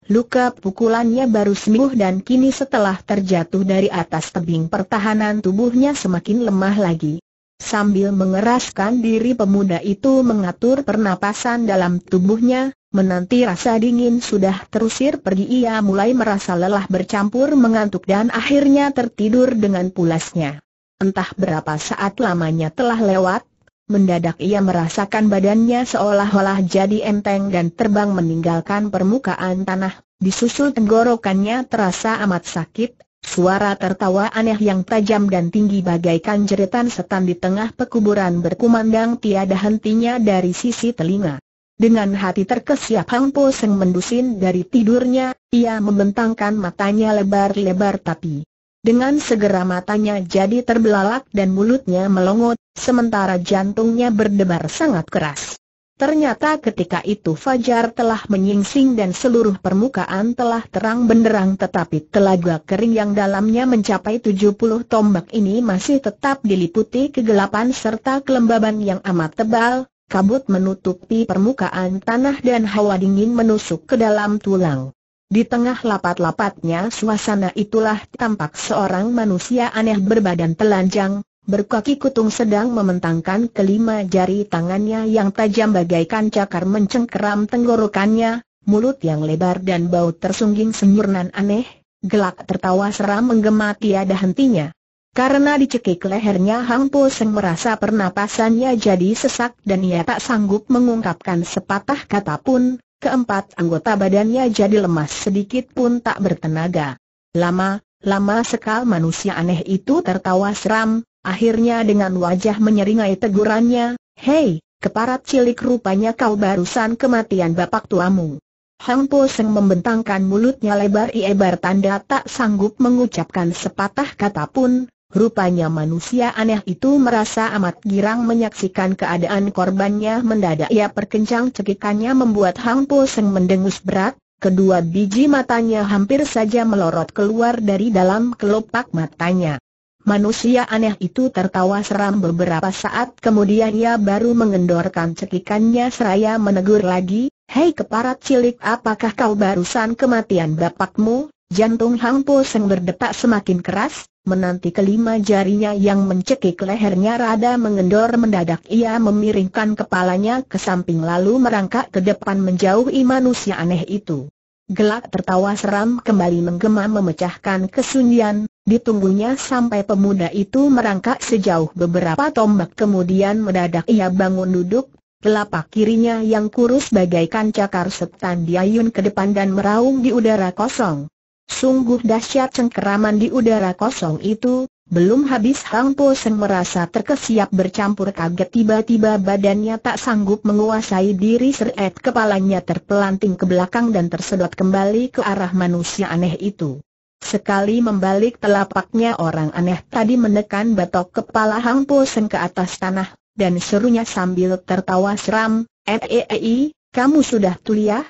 Luka pukulannya baru sembuh dan kini setelah terjatuh dari atas tebing pertahanan tubuhnya semakin lemah lagi. Sambil mengeraskan diri pemuda itu mengatur pernapasan dalam tubuhnya, menanti rasa dingin sudah terusir pergi ia mulai merasa lelah bercampur mengantuk dan akhirnya tertidur dengan pulasnya. Entah berapa saat lamanya telah lewat, Mendadak ia merasakan badannya seolah-olah jadi enteng dan terbang meninggalkan permukaan tanah, disusul tenggorokannya terasa amat sakit, suara tertawa aneh yang tajam dan tinggi bagaikan jeritan setan di tengah pekuburan berkumandang tiada hentinya dari sisi telinga. Dengan hati terkesiap Hang Po Seng mendusin dari tidurnya, ia membentangkan matanya lebar-lebar tapi dengan segera matanya jadi terbelalak dan mulutnya melongot, sementara jantungnya berdebar sangat keras. Ternyata ketika itu Fajar telah menyingsing dan seluruh permukaan telah terang benderang tetapi telaga kering yang dalamnya mencapai 70 tombak ini masih tetap diliputi kegelapan serta kelembaban yang amat tebal, kabut menutupi permukaan tanah dan hawa dingin menusuk ke dalam tulang. Di tengah lapat-lapatnya suasana itulah tampak seorang manusia aneh berbadan telanjang, berkaki kutung sedang mementangkan kelima jari tangannya yang tajam bagaikan cakar mencengkeram tenggorokannya, mulut yang lebar dan bau tersungging semurnan aneh, gelak tertawa seram menggema tiada hentinya. Karena dicekik lehernya Hang Po Seng merasa pernapasannya jadi sesak dan ia tak sanggup mengungkapkan sepatah kata pun, keempat anggota badannya jadi lemas sedikit pun tak bertenaga. Lama, lama sekali manusia aneh itu tertawa seram, akhirnya dengan wajah menyeringai tegurannya, Hei, keparat cilik rupanya kau barusan kematian bapak tuamu. Hang Po Seng membentangkan mulutnya lebar iebar tanda tak sanggup mengucapkan sepatah kata pun, Rupanya manusia aneh itu merasa amat girang menyaksikan keadaan korbannya mendadak ia perkencang cekikannya membuat Hang Po Seng mendengus berat, kedua biji matanya hampir saja melorot keluar dari dalam kelopak matanya. Manusia aneh itu tertawa seram beberapa saat kemudian ia baru mengendorkan cekikannya seraya menegur lagi, Hei keparat cilik apakah kau barusan kematian bapakmu? Jantung Hang Po Seng berdetak semakin keras, Menanti kelima jarinya yang mencekik lehernya rada mengendor mendadak ia memiringkan kepalanya ke samping lalu merangkak ke depan menjauhi manusia aneh itu. Gelak tertawa seram kembali menggema memecahkan kesunyian, ditunggunya sampai pemuda itu merangkak sejauh beberapa tombak kemudian mendadak ia bangun duduk, telapak kirinya yang kurus bagaikan cakar setan diayun ke depan dan meraung di udara kosong. Sungguh dahsyat cengkeraman di udara kosong itu, belum habis Hang Po Seng merasa terkesiap bercampur kaget tiba-tiba badannya tak sanggup menguasai diri seret kepalanya terpelanting ke belakang dan tersedot kembali ke arah manusia aneh itu. Sekali membalik telapaknya orang aneh tadi menekan batok kepala Hang Po Seng ke atas tanah, dan serunya sambil tertawa seram, eh, eh, eh, eh kamu sudah tuliah?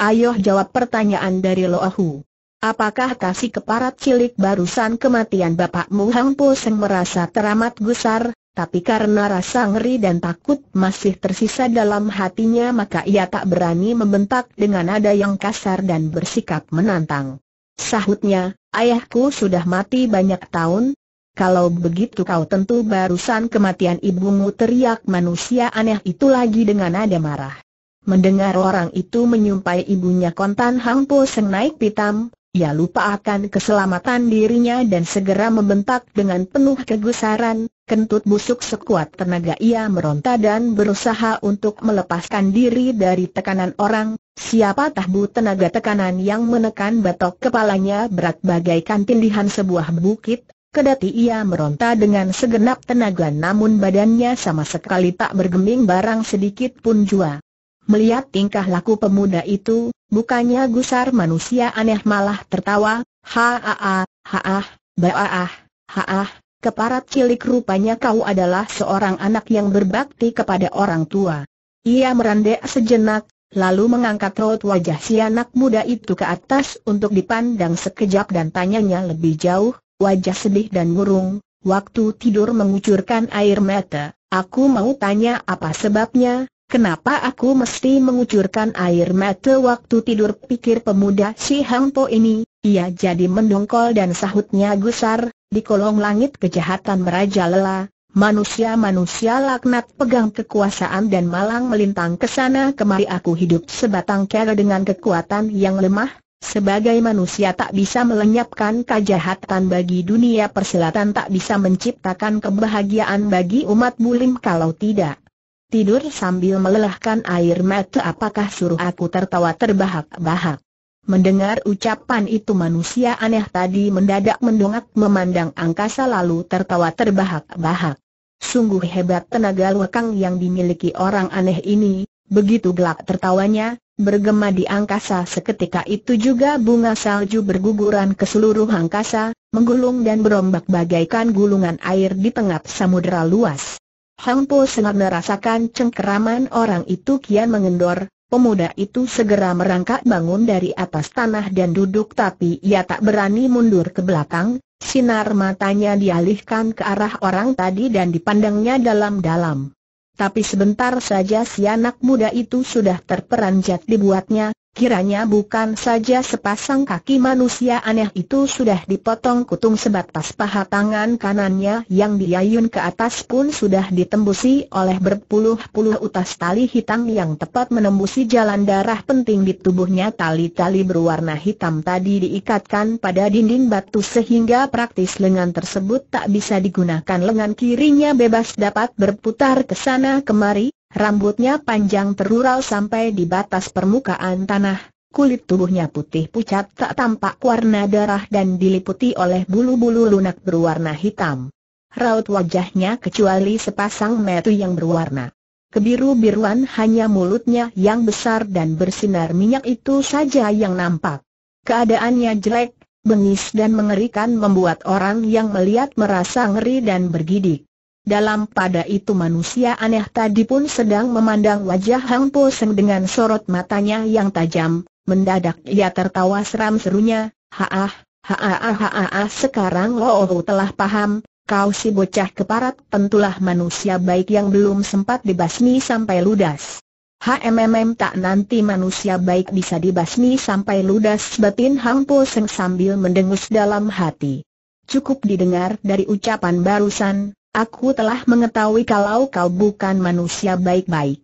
Ayo jawab pertanyaan dari Loahu. Apakah kasih keparat cilik barusan kematian bapakmu Hang Po Seng merasa teramat gusar, tapi karena rasa ngeri dan takut masih tersisa dalam hatinya maka ia tak berani membentak dengan nada yang kasar dan bersikap menantang. Sahutnya, ayahku sudah mati banyak tahun, kalau begitu kau tentu barusan kematian ibumu teriak manusia aneh itu lagi dengan nada marah. Mendengar orang itu menyumpai ibunya kontan Hang Po Seng naik pitam, ia lupa akan keselamatan dirinya dan segera membentak dengan penuh kegusaran, kentut busuk sekuat tenaga ia meronta dan berusaha untuk melepaskan diri dari tekanan orang, siapa tahu tenaga tekanan yang menekan batok kepalanya berat bagaikan tindihan sebuah bukit, kedati ia meronta dengan segenap tenaga namun badannya sama sekali tak bergeming barang sedikit pun jua. Melihat tingkah laku pemuda itu, bukannya gusar manusia aneh malah tertawa, haa, haa, baah, haa, keparat cilik rupanya kau adalah seorang anak yang berbakti kepada orang tua. Ia merendek sejenak, lalu mengangkat raut wajah si anak muda itu ke atas untuk dipandang sekejap dan tanyanya lebih jauh, wajah sedih dan murung, waktu tidur mengucurkan air mata. Aku mau tanya apa sebabnya, Kenapa aku mesti mengucurkan air mata waktu tidur pikir pemuda si Hang Po ini? Ia jadi mendongkol dan sahutnya gusar, di kolong langit kejahatan merajalela, manusia-manusia laknat pegang kekuasaan dan malang melintang ke sana kemari aku hidup sebatang kera dengan kekuatan yang lemah, sebagai manusia tak bisa melenyapkan kejahatan bagi dunia persilatan tak bisa menciptakan kebahagiaan bagi umat bulim kalau tidak Tidur sambil melelahkan air mata apakah suruh aku tertawa terbahak-bahak. Mendengar ucapan itu manusia aneh tadi mendadak mendongak memandang angkasa lalu tertawa terbahak-bahak. Sungguh hebat tenaga lekang yang dimiliki orang aneh ini, begitu gelak tertawanya, bergema di angkasa seketika itu juga bunga salju berguguran ke seluruh angkasa, menggulung dan berombak bagaikan gulungan air di tengah samudera luas. Hang Po sangat merasakan cengkeraman orang itu kian mengendor, pemuda itu segera merangkak bangun dari atas tanah dan duduk tapi ia tak berani mundur ke belakang, sinar matanya dialihkan ke arah orang tadi dan dipandangnya dalam-dalam. Tapi sebentar saja si anak muda itu sudah terperanjat dibuatnya, Kiranya bukan saja sepasang kaki manusia aneh itu sudah dipotong kutung sebatas paha tangan kanannya yang diayun ke atas pun sudah ditembusi oleh berpuluh-puluh utas tali hitam yang tepat menembusi jalan darah penting di tubuhnya tali-tali berwarna hitam tadi diikatkan pada dinding batu sehingga praktis lengan tersebut tak bisa digunakan lengan kirinya bebas dapat berputar ke sana kemari Rambutnya panjang terurai sampai di batas permukaan tanah, kulit tubuhnya putih pucat tak tampak warna darah dan diliputi oleh bulu-bulu lunak berwarna hitam. Raut wajahnya kecuali sepasang metu yang berwarna. Kebiru-biruan hanya mulutnya yang besar dan bersinar minyak itu saja yang nampak. Keadaannya jelek, bengis dan mengerikan membuat orang yang melihat merasa ngeri dan bergidik. Dalam pada itu manusia aneh tadi pun sedang memandang wajah Hang Po Seng dengan sorot matanya yang tajam, mendadak ia tertawa seram serunya, haah, haah haah sekarang lo oh, oh, telah paham, kau si bocah keparat tentulah manusia baik yang belum sempat dibasmi sampai ludas. HMMM tak nanti manusia baik bisa dibasmi sampai ludas batin Hang Po Seng sambil mendengus dalam hati. Cukup didengar dari ucapan barusan, aku telah mengetahui kalau kau bukan manusia baik-baik.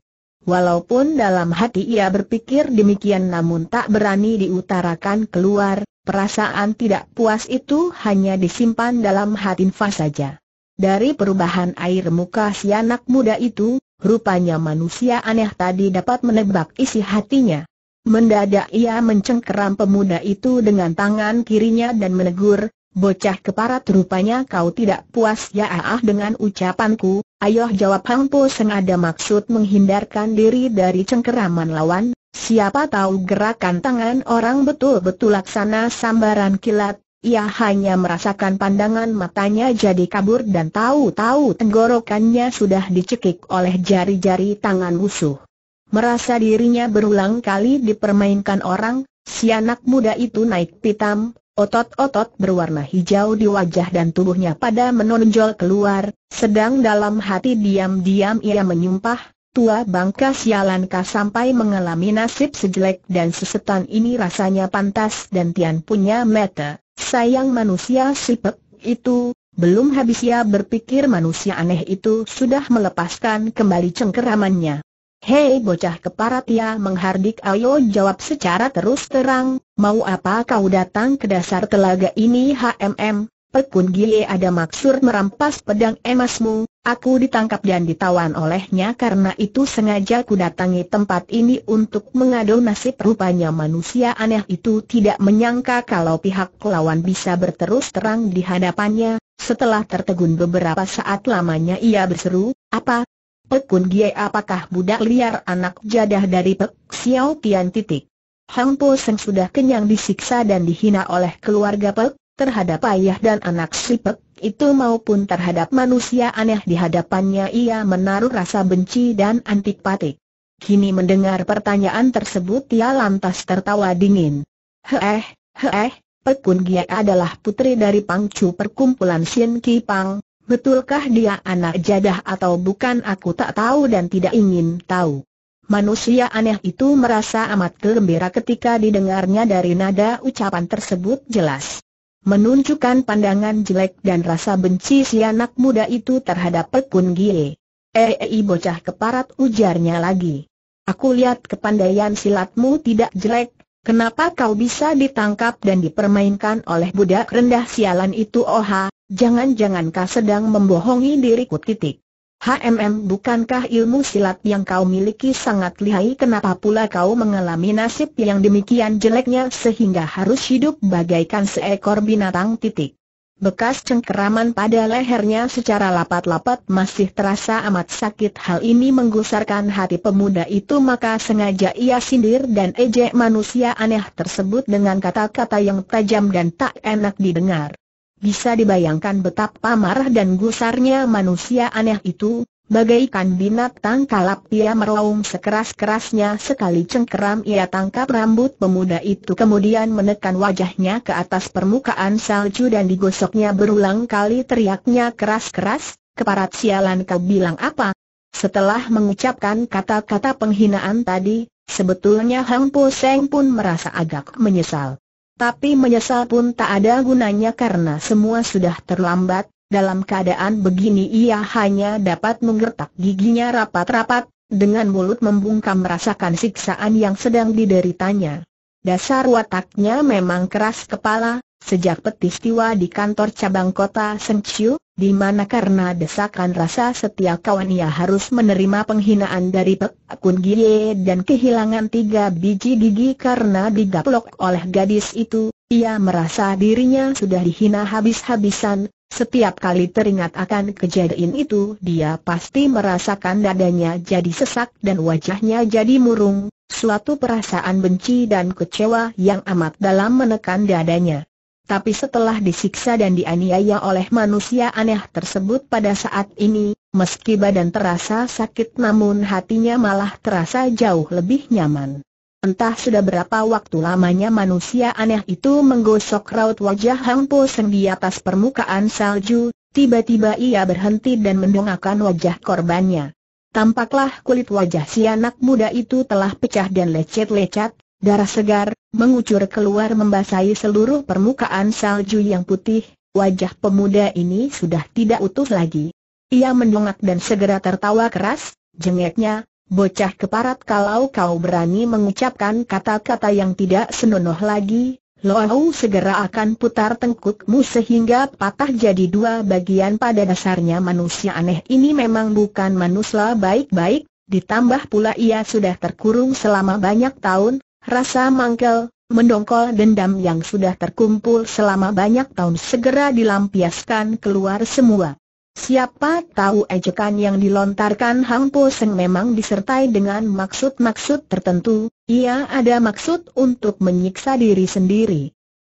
Walaupun dalam hati ia berpikir demikian namun tak berani diutarakan keluar, perasaan tidak puas itu hanya disimpan dalam hati Nfa saja. Dari perubahan air muka si anak muda itu, rupanya manusia aneh tadi dapat menebak isi hatinya. Mendadak ia mencengkeram pemuda itu dengan tangan kirinya dan menegur, Bocah keparat rupanya kau tidak puas ya ah dengan ucapanku, ayoh jawab Hang Po Seng ada maksud menghindarkan diri dari cengkeraman lawan, siapa tahu gerakan tangan orang betul-betul laksana sambaran kilat, ia hanya merasakan pandangan matanya jadi kabur dan tahu-tahu tenggorokannya sudah dicekik oleh jari-jari tangan musuh. Merasa dirinya berulang kali dipermainkan orang, si anak muda itu naik pitam, Otot-otot berwarna hijau di wajah dan tubuhnya pada menonjol keluar, sedang dalam hati diam-diam ia menyumpah, tua bangka sialankah sampai mengalami nasib sejelek dan sesetan ini rasanya pantas dan tian punya mata, sayang manusia sipek itu, belum habis ia berpikir manusia aneh itu sudah melepaskan kembali cengkeramannya. Hei bocah keparat ya menghardik ayo jawab secara terus terang, mau apa kau datang ke dasar telaga ini HMM? Pekun gile ada maksud merampas pedang emasmu, aku ditangkap dan ditawan olehnya karena itu sengaja ku datangi tempat ini untuk mengadu nasib rupanya manusia aneh itu tidak menyangka kalau pihak lawan bisa berterus terang di hadapannya, setelah tertegun beberapa saat lamanya ia berseru, apa, Pekun Gie apakah budak liar anak jadah dari Pek Xiao Tian titik. Hang Po Seng sudah kenyang disiksa dan dihina oleh keluarga Pek, terhadap ayah dan anak si Pek itu maupun terhadap manusia aneh di hadapannya ia menaruh rasa benci dan antipatik. Kini mendengar pertanyaan tersebut ia lantas tertawa dingin. Heeh, heeh, Pekun Gie adalah putri dari Pangcu perkumpulan Sien Ki Pang, Betulkah dia anak jadah atau bukan aku tak tahu dan tidak ingin tahu. Manusia aneh itu merasa amat gembira ketika didengarnya dari nada ucapan tersebut jelas. Menunjukkan pandangan jelek dan rasa benci si anak muda itu terhadap Pekun Gie. Ei eh, eh, bocah keparat ujarnya lagi. Aku lihat kepandaian silatmu tidak jelek, kenapa kau bisa ditangkap dan dipermainkan oleh budak rendah sialan itu Oha? Jangan-jangan kau sedang membohongi diriku titik. HMM bukankah ilmu silat yang kau miliki sangat lihai kenapa pula kau mengalami nasib yang demikian jeleknya sehingga harus hidup bagaikan seekor binatang titik. Bekas cengkeraman pada lehernya secara lapat-lapat masih terasa amat sakit hal ini menggusarkan hati pemuda itu maka sengaja ia sindir dan ejek manusia aneh tersebut dengan kata-kata yang tajam dan tak enak didengar. Bisa dibayangkan betapa marah dan gusarnya manusia aneh itu, bagaikan binatang kalap ia meraung sekeras-kerasnya sekali cengkeram ia tangkap rambut pemuda itu kemudian menekan wajahnya ke atas permukaan salju dan digosoknya berulang kali teriaknya keras-keras, keparat sialan kau bilang apa? Setelah mengucapkan kata-kata penghinaan tadi, sebetulnya Hang Po Seng pun merasa agak menyesal. Tapi menyesal pun tak ada gunanya karena semua sudah terlambat, dalam keadaan begini ia hanya dapat menggertak giginya rapat-rapat, dengan mulut membungkam merasakan siksaan yang sedang dideritanya. Dasar wataknya memang keras kepala, Sejak petistiwa di kantor cabang kota Sengciu, di mana karena desakan rasa setia kawan ia harus menerima penghinaan dari Pek Kun Gie dan kehilangan tiga biji gigi karena digaplok oleh gadis itu, ia merasa dirinya sudah dihina habis-habisan, setiap kali teringat akan kejadian itu dia pasti merasakan dadanya jadi sesak dan wajahnya jadi murung, suatu perasaan benci dan kecewa yang amat dalam menekan dadanya. Tapi setelah disiksa dan dianiaya oleh manusia aneh tersebut pada saat ini, meski badan terasa sakit namun hatinya malah terasa jauh lebih nyaman. Entah sudah berapa waktu lamanya manusia aneh itu menggosok raut wajah Hang Po Seng di atas permukaan salju, tiba-tiba ia berhenti dan mendongakkan wajah korbannya. Tampaklah kulit wajah si anak muda itu telah pecah dan lecet-lecet, Darah segar, mengucur keluar membasahi seluruh permukaan salju yang putih, wajah pemuda ini sudah tidak utuh lagi. Ia mendongak dan segera tertawa keras, jengeknya, bocah keparat kalau kau berani mengucapkan kata-kata yang tidak senonoh lagi, Loau segera akan putar tengkukmu sehingga patah jadi dua bagian pada dasarnya manusia aneh ini memang bukan manusia baik-baik, ditambah pula ia sudah terkurung selama banyak tahun, Rasa mangkel, mendongkol dendam yang sudah terkumpul selama banyak tahun segera dilampiaskan keluar semua. Siapa tahu ejekan yang dilontarkan Hang Po Seng memang disertai dengan maksud-maksud tertentu, ia ada maksud untuk menyiksa diri sendiri.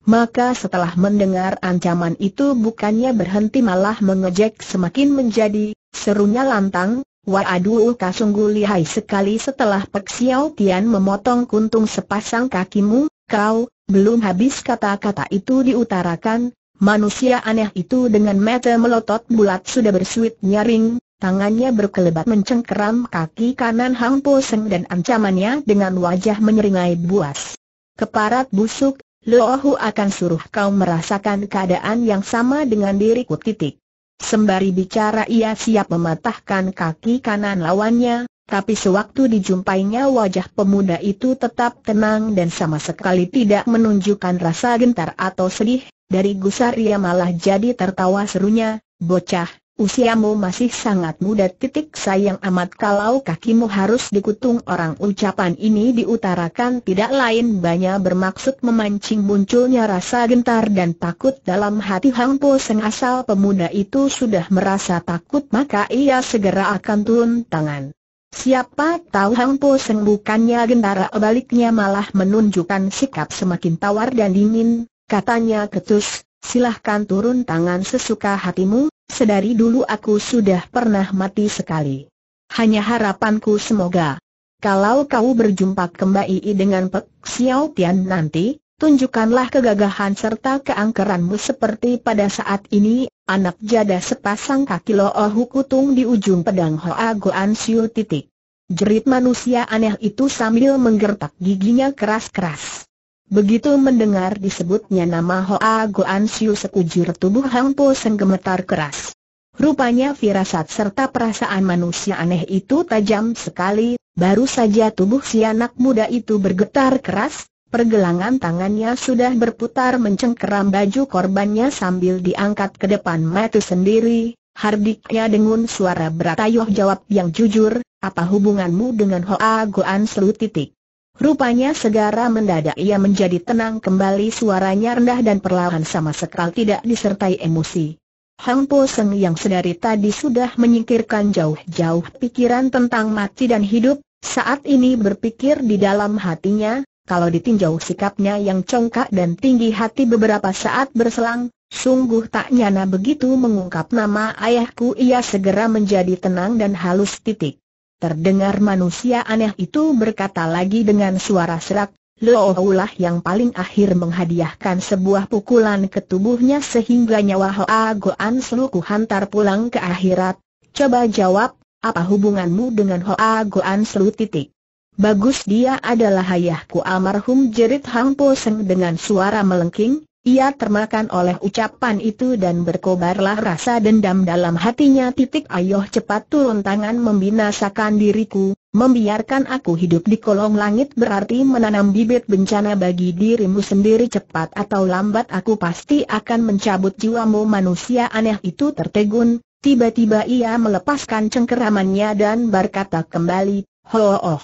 Maka setelah mendengar ancaman itu bukannya berhenti malah mengejek semakin menjadi, serunya lantang, Waduh kau sungguh lihai sekali setelah Pek Xiao Tian memotong kuntung sepasang kakimu, kau, belum habis kata-kata itu diutarakan, manusia aneh itu dengan mata melotot bulat sudah bersuit nyaring, tangannya berkelebat mencengkeram kaki kanan Hang Po Seng dan ancamannya dengan wajah menyeringai buas. Keparat busuk, Lo Hu akan suruh kau merasakan keadaan yang sama dengan diriku titik. Sembari bicara ia siap mematahkan kaki kanan lawannya, tapi sewaktu dijumpainya wajah pemuda itu tetap tenang dan sama sekali tidak menunjukkan rasa gentar atau sedih, dari gusar ia malah jadi tertawa serunya, bocah, Usiamu masih sangat muda titik sayang amat kalau kakimu harus dikutung orang ucapan ini diutarakan tidak lain banyak bermaksud memancing munculnya rasa gentar dan takut dalam hati Hang Po Seng asal pemuda itu sudah merasa takut maka ia segera akan turun tangan. Siapa tahu Hang Po Seng bukannya gentara baliknya malah menunjukkan sikap semakin tawar dan dingin, katanya ketus, silahkan turun tangan sesuka hatimu, Sedari dulu aku sudah pernah mati sekali. Hanya harapanku semoga. Kalau kau berjumpa kembali dengan Pek Xiao Tian nanti, tunjukkanlah kegagahan serta keangkeranmu seperti pada saat ini, anak jada sepasang kaki Lo Ohu Kutung di ujung pedang Hoa Goan Siu titik. Jerit manusia aneh itu sambil menggertak giginya keras-keras. Begitu mendengar disebutnya nama Hoa Goan Siu sekujur tubuh Hang Po Seng gemetar keras. Rupanya firasat serta perasaan manusia aneh itu tajam sekali, baru saja tubuh si anak muda itu bergetar keras, pergelangan tangannya sudah berputar mencengkeram baju korbannya sambil diangkat ke depan mata sendiri, hardiknya dengan suara berat jawab yang jujur, apa hubunganmu dengan Hoa Goan Siu titik? Rupanya segera mendadak ia menjadi tenang kembali suaranya rendah dan perlahan sama sekali tidak disertai emosi. Hang Po Seng yang sedari tadi sudah menyingkirkan jauh-jauh pikiran tentang mati dan hidup, saat ini berpikir di dalam hatinya, kalau ditinjau sikapnya yang congkak dan tinggi hati beberapa saat berselang, sungguh tak nyana begitu mengungkap nama ayahku ia segera menjadi tenang dan halus titik. Terdengar manusia aneh itu berkata lagi dengan suara serak, Allah yang paling akhir menghadiahkan sebuah pukulan ke tubuhnya sehingga nyawa Hoa Goan seluku hantar pulang ke akhirat. Coba jawab, apa hubunganmu dengan Hoa Goan Selu titik? Bagus dia adalah ayahku almarhum jerit Hang Po Seng dengan suara melengking, ia termakan oleh ucapan itu dan berkobarlah rasa dendam dalam hatinya titik ayoh cepat turun tangan membinasakan diriku, membiarkan aku hidup di kolong langit berarti menanam bibit bencana bagi dirimu sendiri cepat atau lambat aku pasti akan mencabut jiwamu manusia aneh itu tertegun, tiba-tiba ia melepaskan cengkeramannya dan berkata kembali, Ho oh,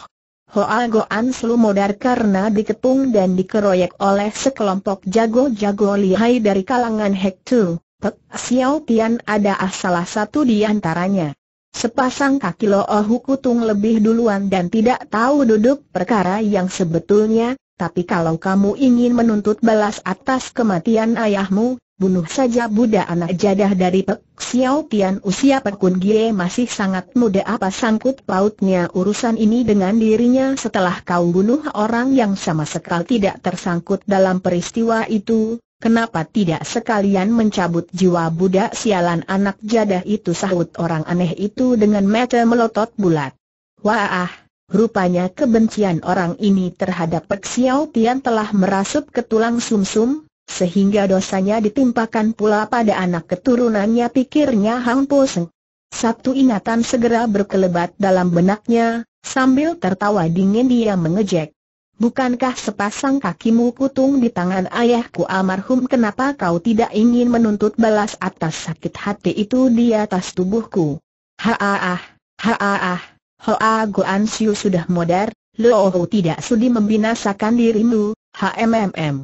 Hoa Goan selumodar karena dikepung dan dikeroyok oleh sekelompok jago-jago lihai dari kalangan Hek Tu. Pek Xiao Tian ada ah salah satu di antaranya. Sepasang kaki Lo Kutung lebih duluan dan tidak tahu duduk perkara yang sebetulnya, tapi kalau kamu ingin menuntut balas atas kematian ayahmu, bunuh saja budak anak jadah dari Pek Xiao Tian usia Pek Kun Gie masih sangat muda apa sangkut pautnya urusan ini dengan dirinya setelah kau bunuh orang yang sama sekali tidak tersangkut dalam peristiwa itu, kenapa tidak sekalian mencabut jiwa budak? sialan anak jadah itu sahut orang aneh itu dengan mata melotot bulat. Wah, rupanya kebencian orang ini terhadap Pek Xiao Tian telah merasuk ke tulang sumsum, -sum, sehingga dosanya ditimpakan pula pada anak keturunannya pikirnya Hang Po Seng. Satu ingatan segera berkelebat dalam benaknya, sambil tertawa dingin dia mengejek. Bukankah sepasang kakimu kutung di tangan ayahku almarhum kenapa kau tidak ingin menuntut balas atas sakit hati itu di atas tubuhku? Haaah, haaah, hoa Goan sudah modar, Loohu tidak sudi membinasakan dirimu, HMMM.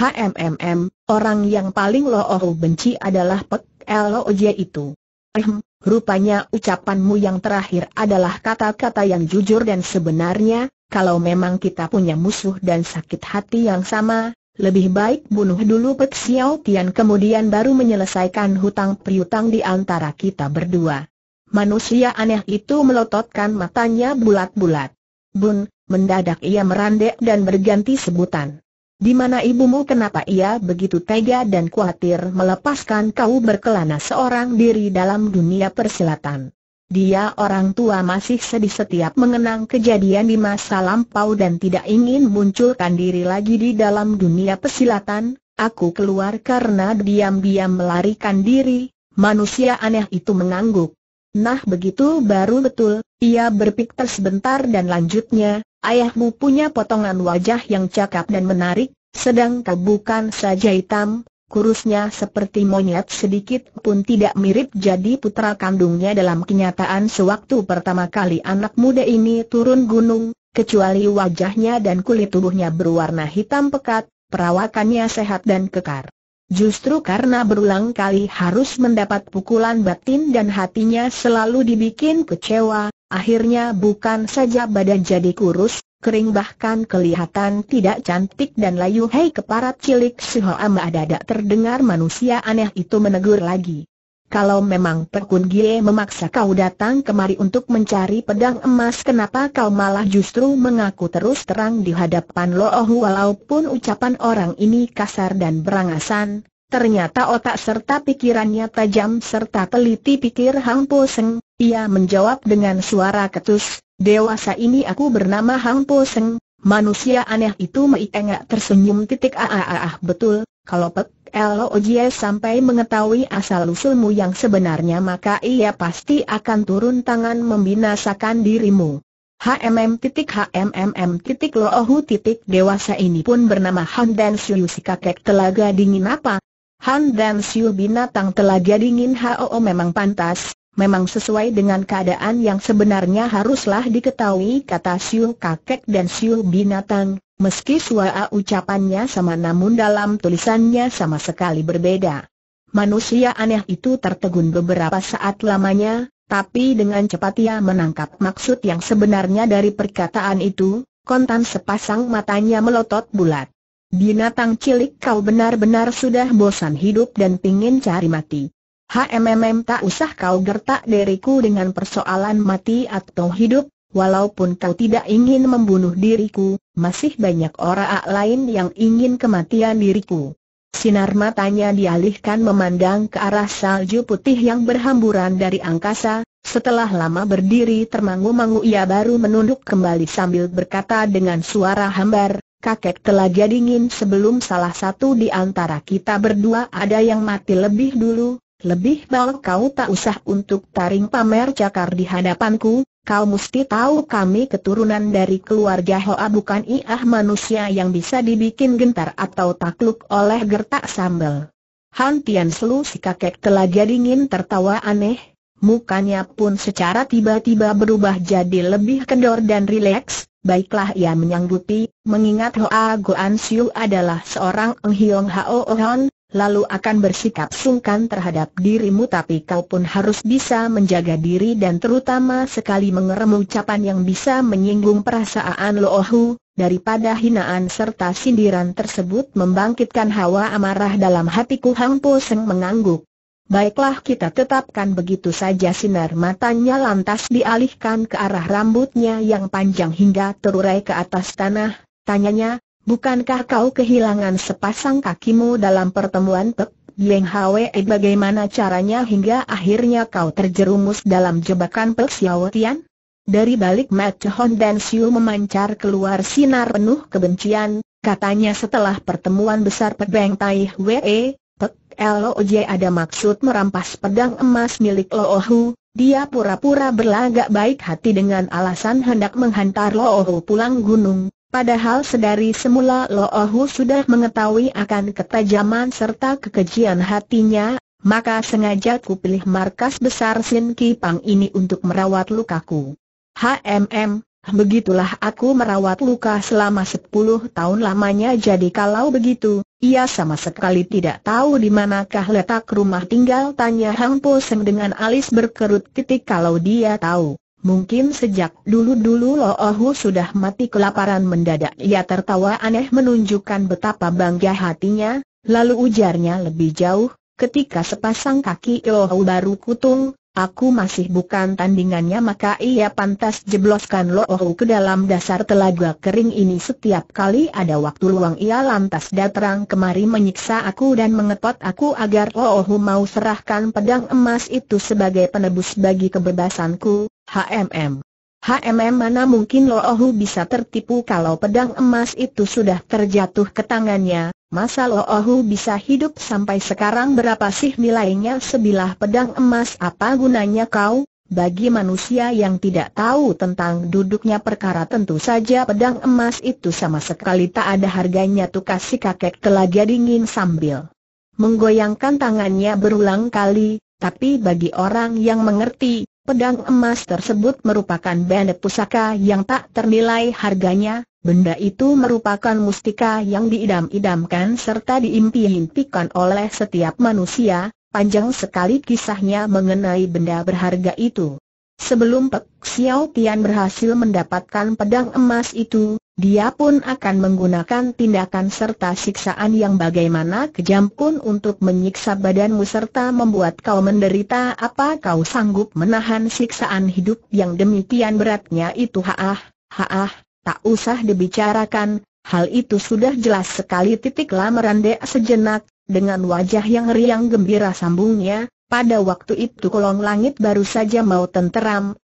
HMMM, orang yang paling oh, oh benci adalah Pek Loj itu. Ehm, rupanya ucapanmu yang terakhir adalah kata-kata yang jujur dan sebenarnya, kalau memang kita punya musuh dan sakit hati yang sama, lebih baik bunuh dulu Pek Xiao Tian kemudian baru menyelesaikan hutang priutang di antara kita berdua. Manusia aneh itu melototkan matanya bulat-bulat. Bun, mendadak ia merandek dan berganti sebutan. Di mana ibumu kenapa ia begitu tega dan khawatir melepaskan kau berkelana seorang diri dalam dunia persilatan? Dia orang tua masih sedih setiap mengenang kejadian di masa lampau dan tidak ingin munculkan diri lagi di dalam dunia persilatan, aku keluar karena diam-diam melarikan diri, manusia aneh itu mengangguk. Nah begitu baru betul, ia berpikir sebentar dan lanjutnya, Ayahmu punya potongan wajah yang cakap dan menarik, sedang kau bukan saja hitam, kurusnya seperti monyet sedikit pun tidak mirip jadi putra kandungnya dalam kenyataan sewaktu pertama kali anak muda ini turun gunung, kecuali wajahnya dan kulit tubuhnya berwarna hitam pekat, perawakannya sehat dan kekar. Justru karena berulang kali harus mendapat pukulan batin dan hatinya selalu dibikin kecewa, Akhirnya bukan saja badan jadi kurus, kering bahkan kelihatan tidak cantik dan layu Hei keparat cilik si Hoa Ma'adadak terdengar manusia aneh itu menegur lagi. Kalau memang Perkun Gie memaksa kau datang kemari untuk mencari pedang emas Kenapa kau malah justru mengaku terus terang di hadapan Lo Oh Walaupun ucapan orang ini kasar dan berangasan Ternyata otak serta pikirannya tajam serta teliti pikir Hang Po Seng, ia menjawab dengan suara ketus, dewasa ini aku bernama Hang Po Seng, manusia aneh itu Mei tersenyum titik aah ah, ah, ah, betul, kalau Pek Lojie sampai mengetahui asal-usulmu yang sebenarnya maka ia pasti akan turun tangan membinasakan dirimu. HMM titik HMMM titik Lohu titik dewasa ini pun bernama Han dan Siu si kakek telaga dingin apa, Han dan Siu binatang telaga dingin HOO oh, memang pantas, memang sesuai dengan keadaan yang sebenarnya haruslah diketahui kata Siu kakek dan Siu binatang, meski suara ucapannya sama namun dalam tulisannya sama sekali berbeda. Manusia aneh itu tertegun beberapa saat lamanya, tapi dengan cepat ia menangkap maksud yang sebenarnya dari perkataan itu, kontan sepasang matanya melotot bulat. Binatang cilik kau benar-benar sudah bosan hidup dan pingin cari mati. HMMM tak usah kau gertak diriku dengan persoalan mati atau hidup, walaupun kau tidak ingin membunuh diriku, masih banyak orang lain yang ingin kematian diriku. Sinar matanya dialihkan memandang ke arah salju putih yang berhamburan dari angkasa, setelah lama berdiri termangu-mangu ia baru menunduk kembali sambil berkata dengan suara hambar, kakek telah jadi dingin sebelum salah satu di antara kita berdua ada yang mati lebih dulu, lebih baik kau tak usah untuk taring pamer cakar di hadapanku, kau mesti tahu kami keturunan dari keluarga Hoa bukan iah manusia yang bisa dibikin gentar atau takluk oleh gertak sambel. Han Tian Selu si kakek telaga dingin tertawa aneh, mukanya pun secara tiba-tiba berubah jadi lebih kendor dan rileks, Baiklah ia menyanggupi, mengingat Hoa Goan Siu adalah seorang Eng Hiong Hao Hon, lalu akan bersikap sungkan terhadap dirimu tapi kau pun harus bisa menjaga diri dan terutama sekali mengerem ucapan yang bisa menyinggung perasaan Lo Ohu. daripada hinaan serta sindiran tersebut membangkitkan hawa amarah dalam hatiku Hang Po Seng mengangguk. Baiklah kita tetapkan begitu saja sinar matanya lantas dialihkan ke arah rambutnya yang panjang hingga terurai ke atas tanah, tanyanya, bukankah kau kehilangan sepasang kakimu dalam pertemuan Pek Yang Hwe eh, bagaimana caranya hingga akhirnya kau terjerumus dalam jebakan Pek Dari balik mata Hon dan Siu memancar keluar sinar penuh kebencian, katanya setelah pertemuan besar Pebeng Tai Hwe, LOJ ada maksud merampas pedang emas milik Loohu, dia pura-pura berlagak baik hati dengan alasan hendak menghantar Loohu pulang gunung, padahal sedari semula Loohu sudah mengetahui akan ketajaman serta kekejian hatinya, maka sengaja kupilih markas besar Sin Kipang ini untuk merawat lukaku. HMM, Begitulah aku merawat luka selama sepuluh tahun lamanya jadi kalau begitu, ia sama sekali tidak tahu di manakah letak rumah tinggal tanya Hang Po Seng dengan alis berkerut titik kalau dia tahu. Mungkin sejak dulu-dulu Lo Ohu sudah mati kelaparan mendadak ia tertawa aneh menunjukkan betapa bangga hatinya, lalu ujarnya lebih jauh, ketika sepasang kaki Lo Ohu baru kutung, Aku masih bukan tandingannya maka ia pantas jebloskan Lohu ke dalam dasar telaga kering ini setiap kali ada waktu luang ia lantas datang kemari menyiksa aku dan mengetot aku agar Lohu mau serahkan pedang emas itu sebagai penebus bagi kebebasanku, HMM. HMM mana mungkin Lo Ohu bisa tertipu kalau pedang emas itu sudah terjatuh ke tangannya, masa Lo Ohu bisa hidup sampai sekarang berapa sih nilainya sebilah pedang emas apa gunanya kau? Bagi manusia yang tidak tahu tentang duduknya perkara tentu saja pedang emas itu sama sekali tak ada harganya tuh kasih kakek telaga dingin sambil menggoyangkan tangannya berulang kali, tapi bagi orang yang mengerti, Pedang emas tersebut merupakan benda pusaka yang tak ternilai harganya, benda itu merupakan mustika yang diidam-idamkan serta diimpi-impikan oleh setiap manusia, panjang sekali kisahnya mengenai benda berharga itu. Sebelum Pek Xiao Tian berhasil mendapatkan pedang emas itu, dia pun akan menggunakan tindakan serta siksaan yang bagaimana kejam pun untuk menyiksa badanmu serta membuat kau menderita apa kau sanggup menahan siksaan hidup yang demikian beratnya itu haah, haah, tak usah dibicarakan, hal itu sudah jelas sekali titik dek sejenak, dengan wajah yang riang gembira sambungnya, pada waktu itu kolong langit baru saja mau tenteram,